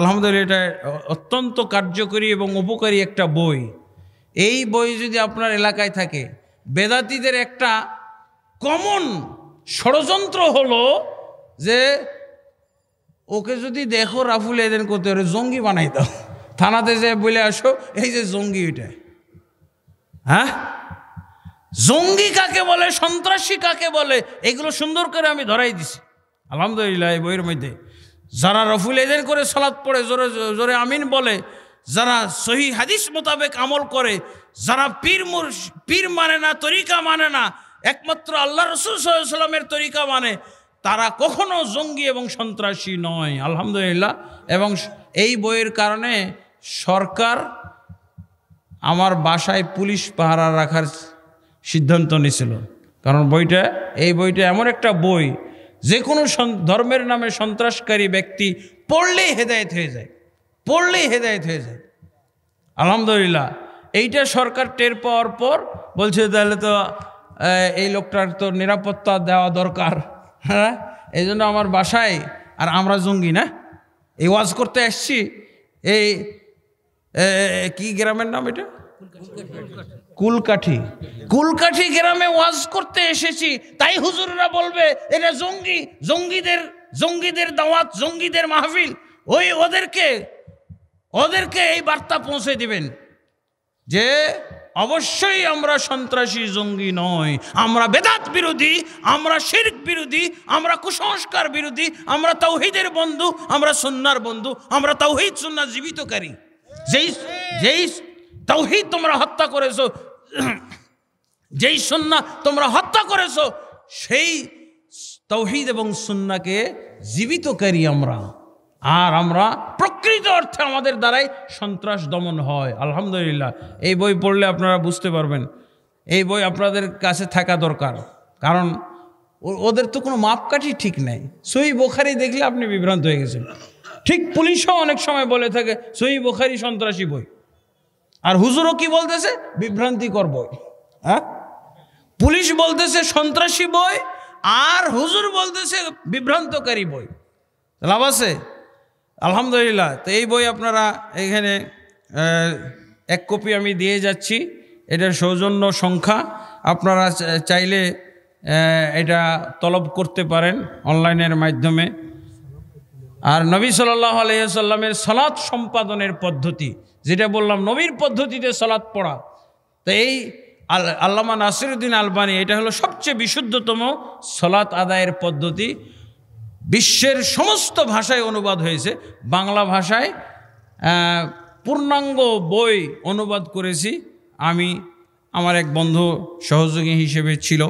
আলহামদুলিল্লাহ এটা অত্যন্ত কার্যকরী এবং উপকারী একটা বই এই বই যদি আপনার এলাকায় থাকে বেদাতিদের একটা কমন ষড়যন্ত্র হলো যে ওকে যদি দেখো রাফুল এদেন করতে পারে জঙ্গি বানাই দাও থানাতে যে বলে আসো এই যে জঙ্গি এটা হ্যাঁ জঙ্গি কাকে বলে সন্ত্রাসী কাকে বলে এগুলো সুন্দর করে আমি ধরাই দিছি আলহামদুলিল্লাহ এই বইয়ের মধ্যে যারা রফুল এদের করে সলাদ পড়ে জোরে জোরে আমিন বলে যারা সহি হাদিস মোতাবেক আমল করে যারা পীর মুর পীর মানে না তরিকা মানে না একমাত্র আল্লাহ রসুল সাল্লামের তরিকা মানে তারা কখনো জঙ্গি এবং সন্ত্রাসী নয় আলহামদুলিল্লাহ এবং এই বইয়ের কারণে সরকার আমার বাসায় পুলিশ পাহারা রাখার সিদ্ধান্ত নিয়েছিল কারণ বইটা এই বইটা এমন একটা বই যে কোনো ধর্মের নামে সন্ত্রাসকারী ব্যক্তি পড়লেই হেদায়ত হয়ে যায় পড়লেই হেদায়ত হয়ে যায় আলহামদুলিল্লাহ এইটা সরকার টের পাওয়ার পর বলছে তাহলে তো এই লোকটার তো নিরাপত্তা দেওয়া দরকার হ্যাঁ এই জন্য আমার বাসায় আর আমরা জঙ্গি না এই ওয়াজ করতে আসছি এই কি গ্রামের নাম এটা কুলকাঠি কুলকাঠি গ্রামে ওয়াজ করতে এসেছি তাই হুজুররা বলবে এটা জঙ্গি জঙ্গিদের জঙ্গিদের দাওয়াত জঙ্গিদের মাহফিল ওই ওদেরকে ওদেরকে এই বার্তা পৌঁছে দিবেন যে অবশ্যই আমরা সন্ত্রাসী জঙ্গি নয় আমরা বেদাত বিরোধী আমরা শির্ক বিরোধী আমরা কুসংস্কার বিরোধী আমরা তৌহিদের বন্ধু আমরা সুন্নার বন্ধু আমরা তৌহিদ সুন্না জীবিতকারী যেই যেই তৌহিদ তোমরা হত্যা করেছো যেই সুন্না তোমরা হত্যা করেছো সেই তৌহিদ এবং সুন্নাকে করি আমরা আর আমরা প্রকৃত অর্থে আমাদের দ্বারাই সন্ত্রাস দমন হয় আলহামদুলিল্লাহ এই বই পড়লে আপনারা বুঝতে পারবেন এই বই আপনাদের কাছে থাকা দরকার কারণ ওদের তো কোনো মাপকাঠি ঠিক নাই সই বোখারি দেখলে আপনি বিভ্রান্ত হয়ে গেছেন ঠিক পুলিশও অনেক সময় বলে থাকে সহি বোখারি সন্ত্রাসী বই আর হুজুরও কি বলতেছে বিভ্রান্তিকর বই হ্যাঁ পুলিশ বলতেছে সন্ত্রাসী বই আর হুজুর বলতেছে বিভ্রান্তকারী বই লাভ আছে আলহামদুলিল্লাহ তো এই বই আপনারা এখানে এক কপি আমি দিয়ে যাচ্ছি এটার সৌজন্য সংখ্যা আপনারা চাইলে এটা তলব করতে পারেন অনলাইনের মাধ্যমে আর নবী সাল্লাহ আলাইসাল্লামের সালাদ সম্পাদনের পদ্ধতি যেটা বললাম নবীর পদ্ধতিতে সালাদ পড়া তো এই আল আল্লামা নাসিরুদ্দিন আলবানি এটা হলো সবচেয়ে বিশুদ্ধতম সলাৎ আদায়ের পদ্ধতি বিশ্বের সমস্ত ভাষায় অনুবাদ হয়েছে বাংলা ভাষায় পূর্ণাঙ্গ বই অনুবাদ করেছি আমি আমার এক বন্ধু সহযোগী হিসেবে ছিল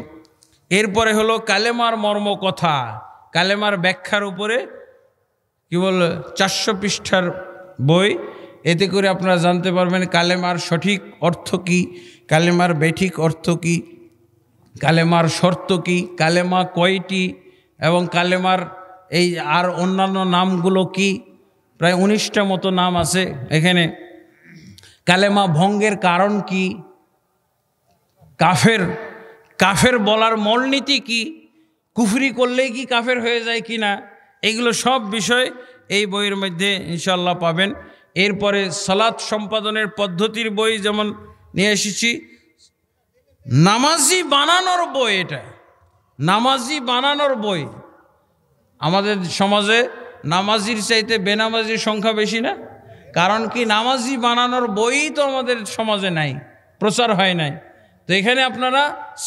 এরপরে হলো কালেমার মর্মকথা কালেমার ব্যাখ্যার উপরে কি বল চারশো পৃষ্ঠার বই এতে করে আপনারা জানতে পারবেন কালেমার সঠিক অর্থ কী কালেমার বেঠিক অর্থ কী কালেমার শর্ত কী কালেমা কয়টি এবং কালেমার এই আর অন্যান্য নামগুলো কি প্রায় উনিশটা মতো নাম আছে এখানে কালেমা ভঙ্গের কারণ কি কাফের কাফের বলার মলনীতি কি কুফরি করলেই কি কাফের হয়ে যায় কি না এগুলো সব বিষয় এই বইয়ের মধ্যে ইনশাল্লাহ পাবেন এরপরে সালাদ সম্পাদনের পদ্ধতির বই যেমন নিয়ে এসেছি নামাজি বানানোর বই এটা নামাজি বানানোর বই আমাদের সমাজে নামাজির চাইতে বেনামাজির সংখ্যা বেশি না কারণ কি নামাজি বানানোর বই তো আমাদের সমাজে নাই প্রচার হয় নাই তো এখানে আপনারা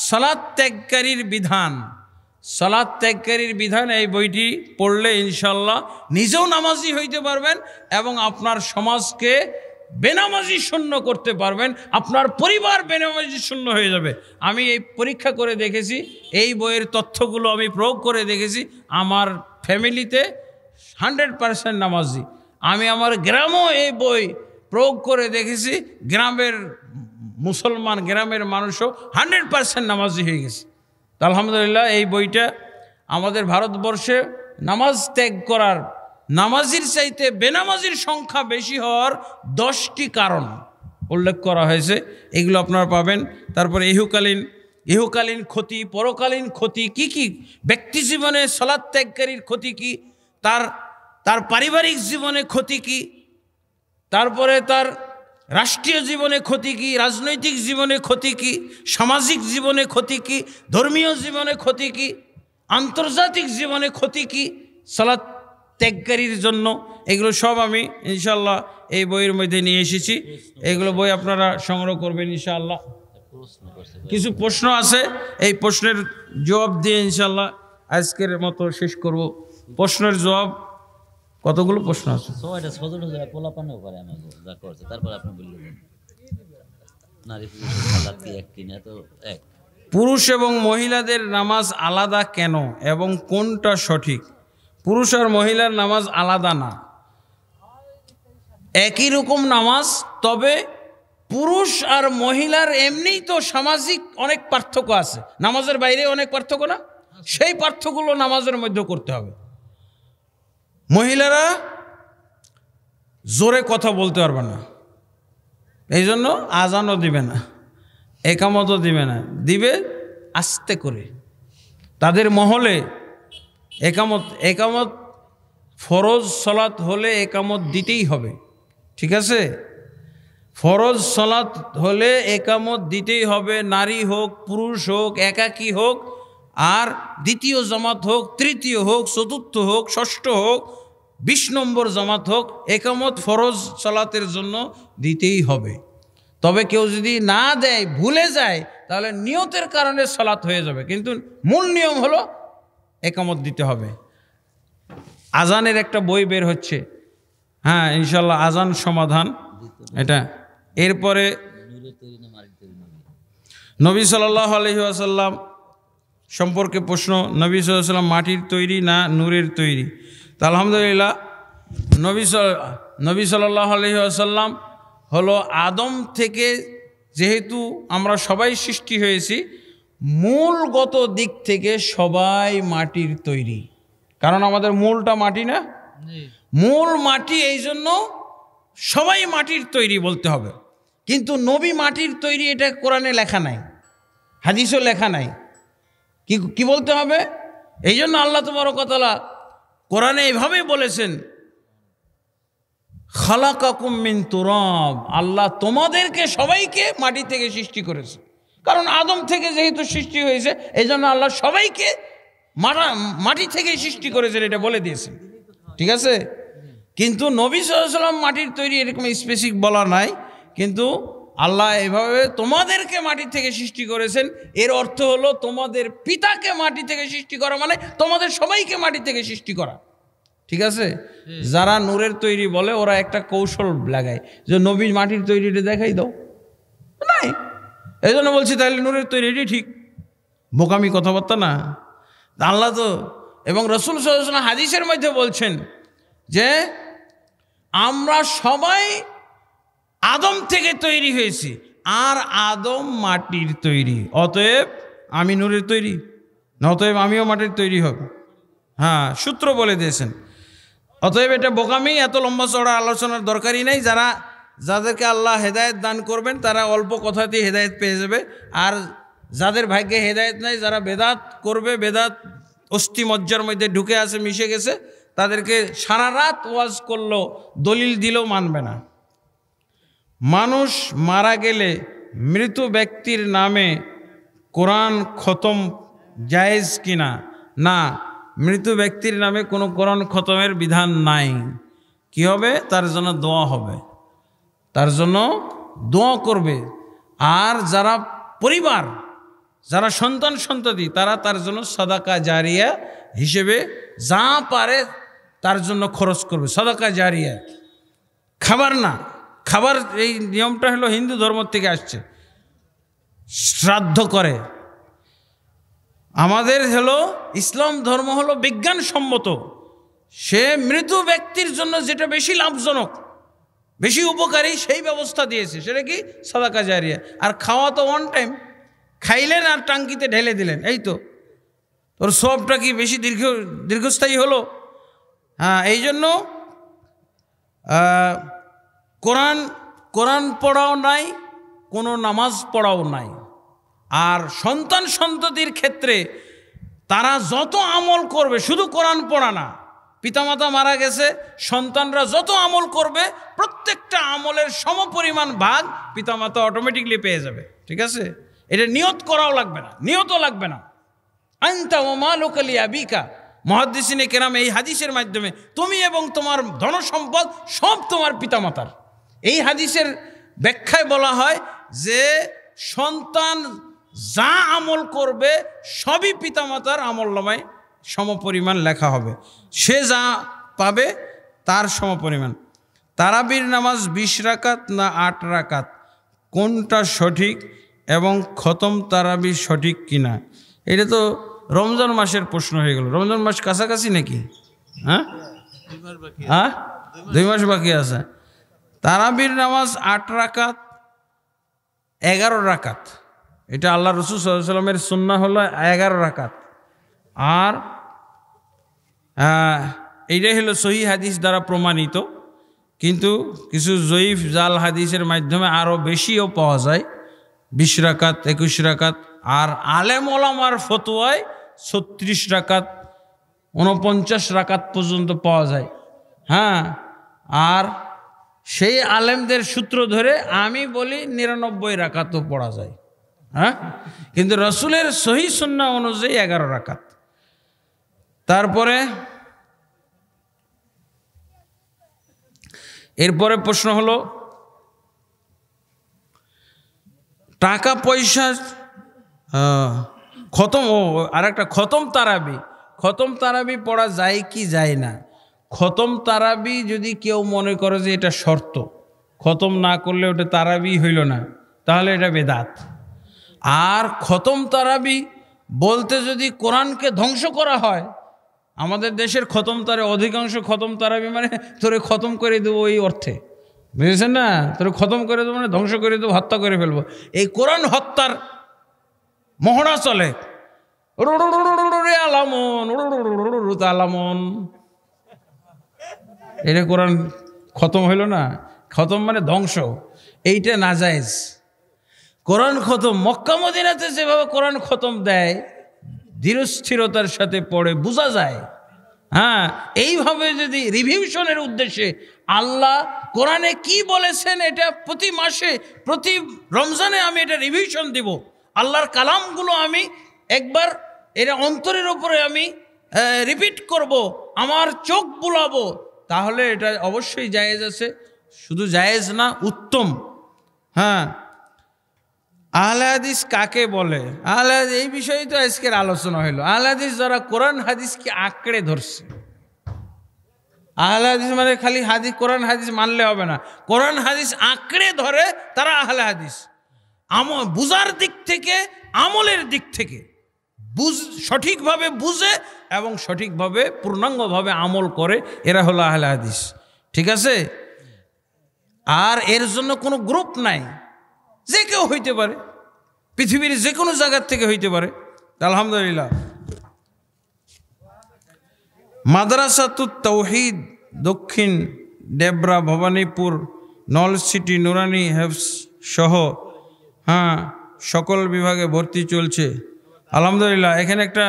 সালাদ ত্যাগকারীর বিধান সলাদ ত্যাগকারীর বিধান এই বইটি পড়লে ইনশাল্লাহ নিজেও নামাজি হইতে পারবেন এবং আপনার সমাজকে বেনামাজি শূন্য করতে পারবেন আপনার পরিবার বেনামাজি শূন্য হয়ে যাবে আমি এই পরীক্ষা করে দেখেছি এই বইয়ের তথ্যগুলো আমি প্রয়োগ করে দেখেছি আমার ফ্যামিলিতে হান্ড্রেড পারসেন্ট নামাজি আমি আমার গ্রামও এই বই প্রয়োগ করে দেখেছি গ্রামের মুসলমান গ্রামের মানুষও হান্ড্রেড পারসেন্ট নামাজি হয়ে গেছে তো আলহামদুলিল্লাহ এই বইটা আমাদের ভারতবর্ষে নামাজ ত্যাগ করার নামাজির চাইতে বেনামাজির সংখ্যা বেশি হওয়ার দশটি কারণ উল্লেখ করা হয়েছে এগুলো আপনারা পাবেন তারপরে ইহুকালীন ইহুকালীন ক্ষতি পরকালীন ক্ষতি কি কি ব্যক্তি জীবনে সলাদ ত্যাগকারীর ক্ষতি কি তার তার পারিবারিক জীবনে ক্ষতি কি তারপরে তার রাষ্ট্রীয় জীবনে ক্ষতি কি রাজনৈতিক জীবনে ক্ষতি কি সামাজিক জীবনে ক্ষতি কি ধর্মীয় জীবনে ক্ষতি কি আন্তর্জাতিক জীবনে ক্ষতি কি সালাদ ত্যাগকারীর জন্য এগুলো সব আমি ইনশাল্লাহ এই বইয়ের মধ্যে নিয়ে এসেছি এগুলো বই আপনারা সংগ্রহ করবেন ইনশাআল্লাহ কিছু প্রশ্ন আছে এই প্রশ্নের জবাব দিয়ে ইনশাল্লাহ আজকের মতো শেষ করব প্রশ্নের জবাব কতগুলো প্রশ্ন আছে পুরুষ এবং মহিলাদের নামাজ আলাদা কেন এবং কোনটা সঠিক পুরুষ আর মহিলার নামাজ আলাদা না একই রকম নামাজ তবে পুরুষ আর মহিলার এমনিই তো সামাজিক অনেক পার্থক্য আছে নামাজের বাইরে অনেক পার্থক্য না সেই পার্থক্যগুলো নামাজের মধ্যে করতে হবে মহিলারা জোরে কথা বলতে পারবে না এই জন্য আজানও দিবে না একামতও দিবে না দিবে আস্তে করে তাদের মহলে একামত একামত ফরজ সলাত হলে একামত দিতেই হবে ঠিক আছে ফরজ সলাত হলে একামত দিতেই হবে নারী হোক পুরুষ হোক একাকী হোক আর দ্বিতীয় জামাত হোক তৃতীয় হোক চতুর্থ হোক ষষ্ঠ হোক বিশ নম্বর জমাত হোক একামত ফরজ চলাতের জন্য দিতেই হবে তবে কেউ যদি না দেয় ভুলে যায় তাহলে নিয়তের কারণে সলাত হয়ে যাবে কিন্তু মূল নিয়ম হলো একামত দিতে হবে আজানের একটা বই বের হচ্ছে হ্যাঁ ইনশাল্লাহ আজান সমাধান এটা এরপরে নবী সাল্লাহ আলহি আসাল্লাম সম্পর্কে প্রশ্ন নবী সাল্লাম মাটির তৈরি না নূরের তৈরি তো আলহামদুলিল্লাহ নবী নবী সাল্লাহ আলহি হলো আদম থেকে যেহেতু আমরা সবাই সৃষ্টি হয়েছি মূলগত দিক থেকে সবাই মাটির তৈরি কারণ আমাদের মূলটা মাটি না মূল মাটি এই জন্য সবাই মাটির তৈরি বলতে হবে কিন্তু নবী মাটির তৈরি এটা কোরআনে লেখা নাই হাদিসও লেখা নাই কি বলতে হবে এই জন্য আল্লাহ তোমার কথা কোরআনে এভাবে বলেছেন খালাকাকুমিন তুরব আল্লাহ তোমাদেরকে সবাইকে মাটি থেকে সৃষ্টি করেছে কারণ আদম থেকে যেহেতু সৃষ্টি হয়েছে এই জন্য আল্লাহ সবাইকে মাটা মাটি থেকে সৃষ্টি করেছেন এটা বলে দিয়েছেন ঠিক আছে কিন্তু নবী সাল্লাম মাটির তৈরি এরকম স্পেসিক বলা নাই কিন্তু আল্লাহ এভাবে তোমাদেরকে মাটি থেকে সৃষ্টি করেছেন এর অর্থ হলো তোমাদের পিতাকে মাটি থেকে সৃষ্টি করা মানে তোমাদের সবাইকে মাটি থেকে সৃষ্টি করা ঠিক আছে যারা নূরের তৈরি বলে ওরা একটা কৌশল লাগায় যে নবী মাটির তৈরিটা দেখাই দাও নাই এই জন্য বলছি তাহলে নূরের তৈরিটি ঠিক বোকামি কথাবার্তা না আল্লাহ তো এবং রসুল সদস্য হাদিসের মধ্যে বলছেন যে আমরা সবাই আদম থেকে তৈরি হয়েছি আর আদম মাটির তৈরি অতএব আমি নূরের তৈরি অতএব আমিও মাটির তৈরি হব হ্যাঁ সূত্র বলে দিয়েছেন অতএব এটা বোকামি এত লম্বা চড়া আলোচনার দরকারই নাই যারা যাদেরকে আল্লাহ হেদায়ত দান করবেন তারা অল্প কথাতেই হেদায়ত পেয়ে যাবে আর যাদের ভাগ্যে হেদায়ত নাই যারা বেদাত করবে বেদাত অস্থি মজ্জার মধ্যে ঢুকে আছে মিশে গেছে তাদেরকে সারা রাত ওয়াজ করলো দলিল দিলেও মানবে না মানুষ মারা গেলে মৃত ব্যক্তির নামে কোরআন খতম জায়েজ কিনা না মৃত ব্যক্তির নামে কোনো কোরআন খতমের বিধান নাই কি হবে তার জন্য দোয়া হবে তার জন্য দোয়া করবে আর যারা পরিবার যারা সন্তান সন্ততি তারা তার জন্য সদাকা জারিয়া হিসেবে যা পারে তার জন্য খরচ করবে সদাকা জারিয়া খাবার না খাবার এই নিয়মটা হলো হিন্দু ধর্ম থেকে আসছে শ্রাদ্ধ করে আমাদের হলো ইসলাম ধর্ম হলো বিজ্ঞানসম্মত সে মৃত ব্যক্তির জন্য যেটা বেশি লাভজনক বেশি উপকারী সেই ব্যবস্থা দিয়েছে সেটা কি সাদাকা জারিয়া আর খাওয়া তো ওয়ান টাইম খাইলেন আর টাঙ্কিতে ঢেলে দিলেন এই তো ওর সবটা কি বেশি দীর্ঘ দীর্ঘস্থায়ী হলো হ্যাঁ এই জন্য কোরআন কোরআন পড়াও নাই কোনো নামাজ পড়াও নাই আর সন্তান সন্ততির ক্ষেত্রে তারা যত আমল করবে শুধু কোরআন পড়া না পিতামাতা মারা গেছে সন্তানরা যত আমল করবে প্রত্যেকটা আমলের সমপরিমাণ ভাগ পিতামাতা অটোমেটিকলি পেয়ে যাবে ঠিক আছে এটা নিয়ত করাও লাগবে না নিয়তও লাগবে না ও মা লোকালি আবিকা মহাদিসিনে কেরাম এই হাদিসের মাধ্যমে তুমি এবং তোমার ধনসম্পদ সব তোমার পিতামাতার এই হাদিসের ব্যাখ্যায় বলা হয় যে সন্তান যা আমল করবে সবই পিতামাতার আমল নামায় সমপরিমাণ লেখা হবে সে যা পাবে তার সমপরিমাণ তারাবির নামাজ বিশ রাকাত না আট রাকাত কোনটা সঠিক এবং খতম তারাবি সঠিক কিনা এটা তো রমজান মাসের প্রশ্ন হয়ে গেল রমজান মাস কাছাকাছি নাকি হ্যাঁ হ্যাঁ দুই মাস বাকি আছে তারাবির নামাজ আট রাকাত এগারো রাকাত এটা আল্লাহ রসুল সাল্লামের সুন্না হলো এগারো রাকাত আর এইটাই হলো সহি হাদিস দ্বারা প্রমাণিত কিন্তু কিছু জয়ীফ জাল হাদিসের মাধ্যমে আরও বেশিও পাওয়া যায় বিশ রাকাত একুশ রাকাত আর আলেম ওলামার ফতোয়ায় ছত্রিশ রাকাত উনপঞ্চাশ রাকাত পর্যন্ত পাওয়া যায় হ্যাঁ আর সেই আলেমদের সূত্র ধরে আমি বলি নিরানব্বই রাকাতও পড়া যায় হ্যাঁ কিন্তু রসুলের সহি সন্না অনুযায়ী এগারো রাকাত তারপরে এরপরে প্রশ্ন হলো টাকা পয়সা খতম ও আর একটা খতম তারাবি খতম তারাবি পড়া যায় কি যায় না খতম তারাবি যদি কেউ মনে করে যে এটা শর্ত খতম না করলে ওটা তারাবি হইল না তাহলে এটা বেদাত আর খতম তারাবি বলতে যদি কোরআনকে ধ্বংস করা হয় আমাদের দেশের খতম তারে অধিকাংশ খতম তারাবি মানে তোরে খতম করে দেবো এই অর্থে বুঝেছেন না তোরে খতম করে দেবো মানে ধ্বংস করে দেবো হত্যা করে ফেলবো এই কোরআন হত্যার মহড়া চলে আলামন আলামন এটা কোরআন খতম হইল না খতম মানে ধ্বংস এইটা না যায়জ কোরআন খতম মক্কা মদিনাতে যেভাবে কোরআন খতম দেয় ধীরস্থিরতার সাথে পড়ে বোঝা যায় হ্যাঁ এইভাবে যদি রিভিউশনের উদ্দেশ্যে আল্লাহ কোরআনে কি বলেছেন এটা প্রতি মাসে প্রতি রমজানে আমি এটা রিভিউশন দিব আল্লাহর কালামগুলো আমি একবার এটা অন্তরের উপরে আমি রিপিট করব আমার চোখ বুলাবো তাহলে এটা অবশ্যই জায়েজ আছে শুধু জায়েজ না উত্তম হ্যাঁ আহলে কাকে বলে আহলে এই বিষয়েই তো আজকের আলোচনা হইল আহলে যারা কোরআন হাদিসকে আঁকড়ে ধরছে আহলাদিস হাদিস মানে খালি হাদিস কোরআন হাদিস মানলে হবে না কোরআন হাদিস আঁকড়ে ধরে তারা আহলে হাদিস আম বুজার দিক থেকে আমলের দিক থেকে বুঝ সঠিকভাবে বুঝে এবং সঠিকভাবে পূর্ণাঙ্গভাবে আমল করে এরা হলো আহলে হাদিস ঠিক আছে আর এর জন্য কোনো গ্রুপ নাই যে কেউ হইতে পারে পৃথিবীর যে কোনো জায়গার থেকে হইতে পারে আলহামদুলিল্লাহ মাদ্রাসাতু তৌহিদ দক্ষিণ ডেবরা ভবানীপুর নল সিটি নুরানি হেফস সহ হ্যাঁ সকল বিভাগে ভর্তি চলছে আলহামদুলিল্লাহ এখানে একটা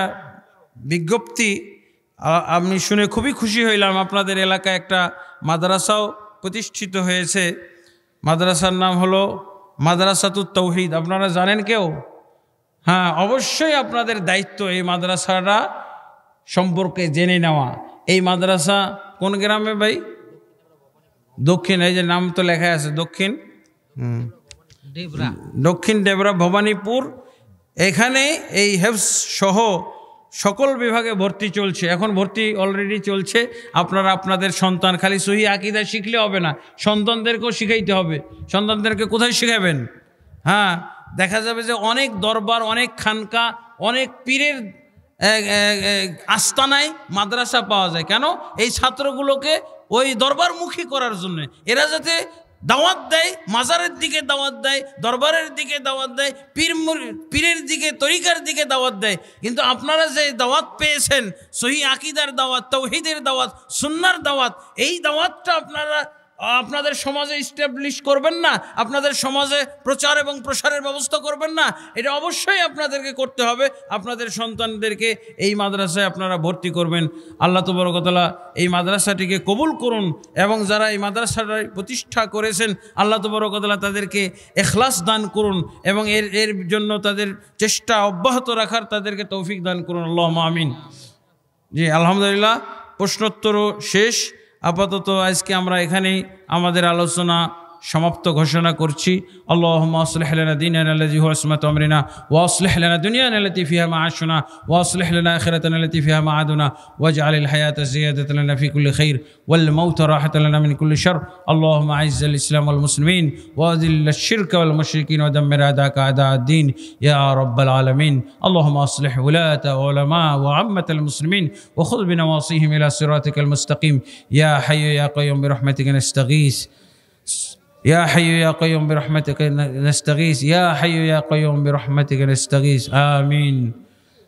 বিজ্ঞপ্তি আমি শুনে খুবই খুশি হইলাম আপনাদের এলাকায় একটা মাদ্রাসাও প্রতিষ্ঠিত হয়েছে মাদ্রাসার নাম হলো মাদ্রাসাতুর তৌহিদ আপনারা জানেন কেউ হ্যাঁ অবশ্যই আপনাদের দায়িত্ব এই মাদ্রাসাটা সম্পর্কে জেনে নেওয়া এই মাদ্রাসা কোন গ্রামে ভাই দক্ষিণ এই যে নাম তো লেখা আছে দক্ষিণ দক্ষিণ দেবরা ভবানীপুর এখানে এই হেফস সহ সকল বিভাগে ভর্তি চলছে এখন ভর্তি অলরেডি চলছে আপনারা আপনাদের সন্তান খালি সহি আকিদা শিখলে হবে না সন্তানদেরকেও শিখাইতে হবে সন্তানদেরকে কোথায় শিখাবেন হ্যাঁ দেখা যাবে যে অনেক দরবার অনেক খানকা অনেক পীরের আস্তানায় মাদ্রাসা পাওয়া যায় কেন এই ছাত্রগুলোকে ওই দরবারমুখী করার জন্য এরা যাতে দাওয়াত দেয় মাজারের দিকে দাওয়াত দেয় দরবারের দিকে দাওয়াত দেয় পীর পীরের দিকে তরিকার দিকে দাওয়াত দেয় কিন্তু আপনারা যে দাওয়াত পেয়েছেন সহি আকিদার দাওয়াত তৌহিদের দাওয়াত সুন্নার দাওয়াত এই দাওয়াতটা আপনারা আপনাদের সমাজে ইস্টাবলিশ করবেন না আপনাদের সমাজে প্রচার এবং প্রসারের ব্যবস্থা করবেন না এটা অবশ্যই আপনাদেরকে করতে হবে আপনাদের সন্তানদেরকে এই মাদ্রাসায় আপনারা ভর্তি করবেন আল্লাহ তবরকতলা এই মাদ্রাসাটিকে কবুল করুন এবং যারা এই মাদ্রাসাটা প্রতিষ্ঠা করেছেন আল্লাহ তবরকতলা তাদেরকে এখলাস দান করুন এবং এর এর জন্য তাদের চেষ্টা অব্যাহত রাখার তাদেরকে তৌফিক দান করুন আল্লাহ মামিন জি আলহামদুলিল্লাহ প্রশ্নোত্তরও শেষ আপাতত আজকে আমরা এখানেই আমাদের আলোচনা সমাপ্ত ঘোষণা করছি আল্লাহ আসলেহলানা দিন আনালাজি হসমাত আমরিনা ওয়াসলেহলানা দুনিয়া আনালতি ফিহা মা আসুনা ওয়াসলেহলানা আখরাত আনালতি ফিহা মা আদুনা ওয়াজ আলিল হায়াত জিয়াদাত লানা ফি কুল্লি খাইর ওয়াল মাউত রাহাত লানা মিন কুল্লি শর আল্লাহ আইজ আল ইসলাম ওয়াল মুসলিমিন ওয়াদিল الشرك والمشركين ودمر أداك أداء الدين يا رب العالمين اللهم أصلح ولاة وعلماء وعامة المسلمين وخذ بنواصيهم إلى صراطك المستقيم يا حي يا قيوم برحمتك نستغيث يا حي يا قيوم برحمتك نستغيث يا حي يا قيوم برحمتك نستغيث آمين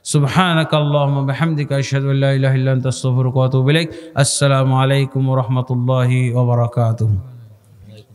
سبحانك اللهم بحمدك أشهد أن لا إله إلا أنت أستغفرك وأتوب إليك السلام عليكم ورحمة الله وبركاته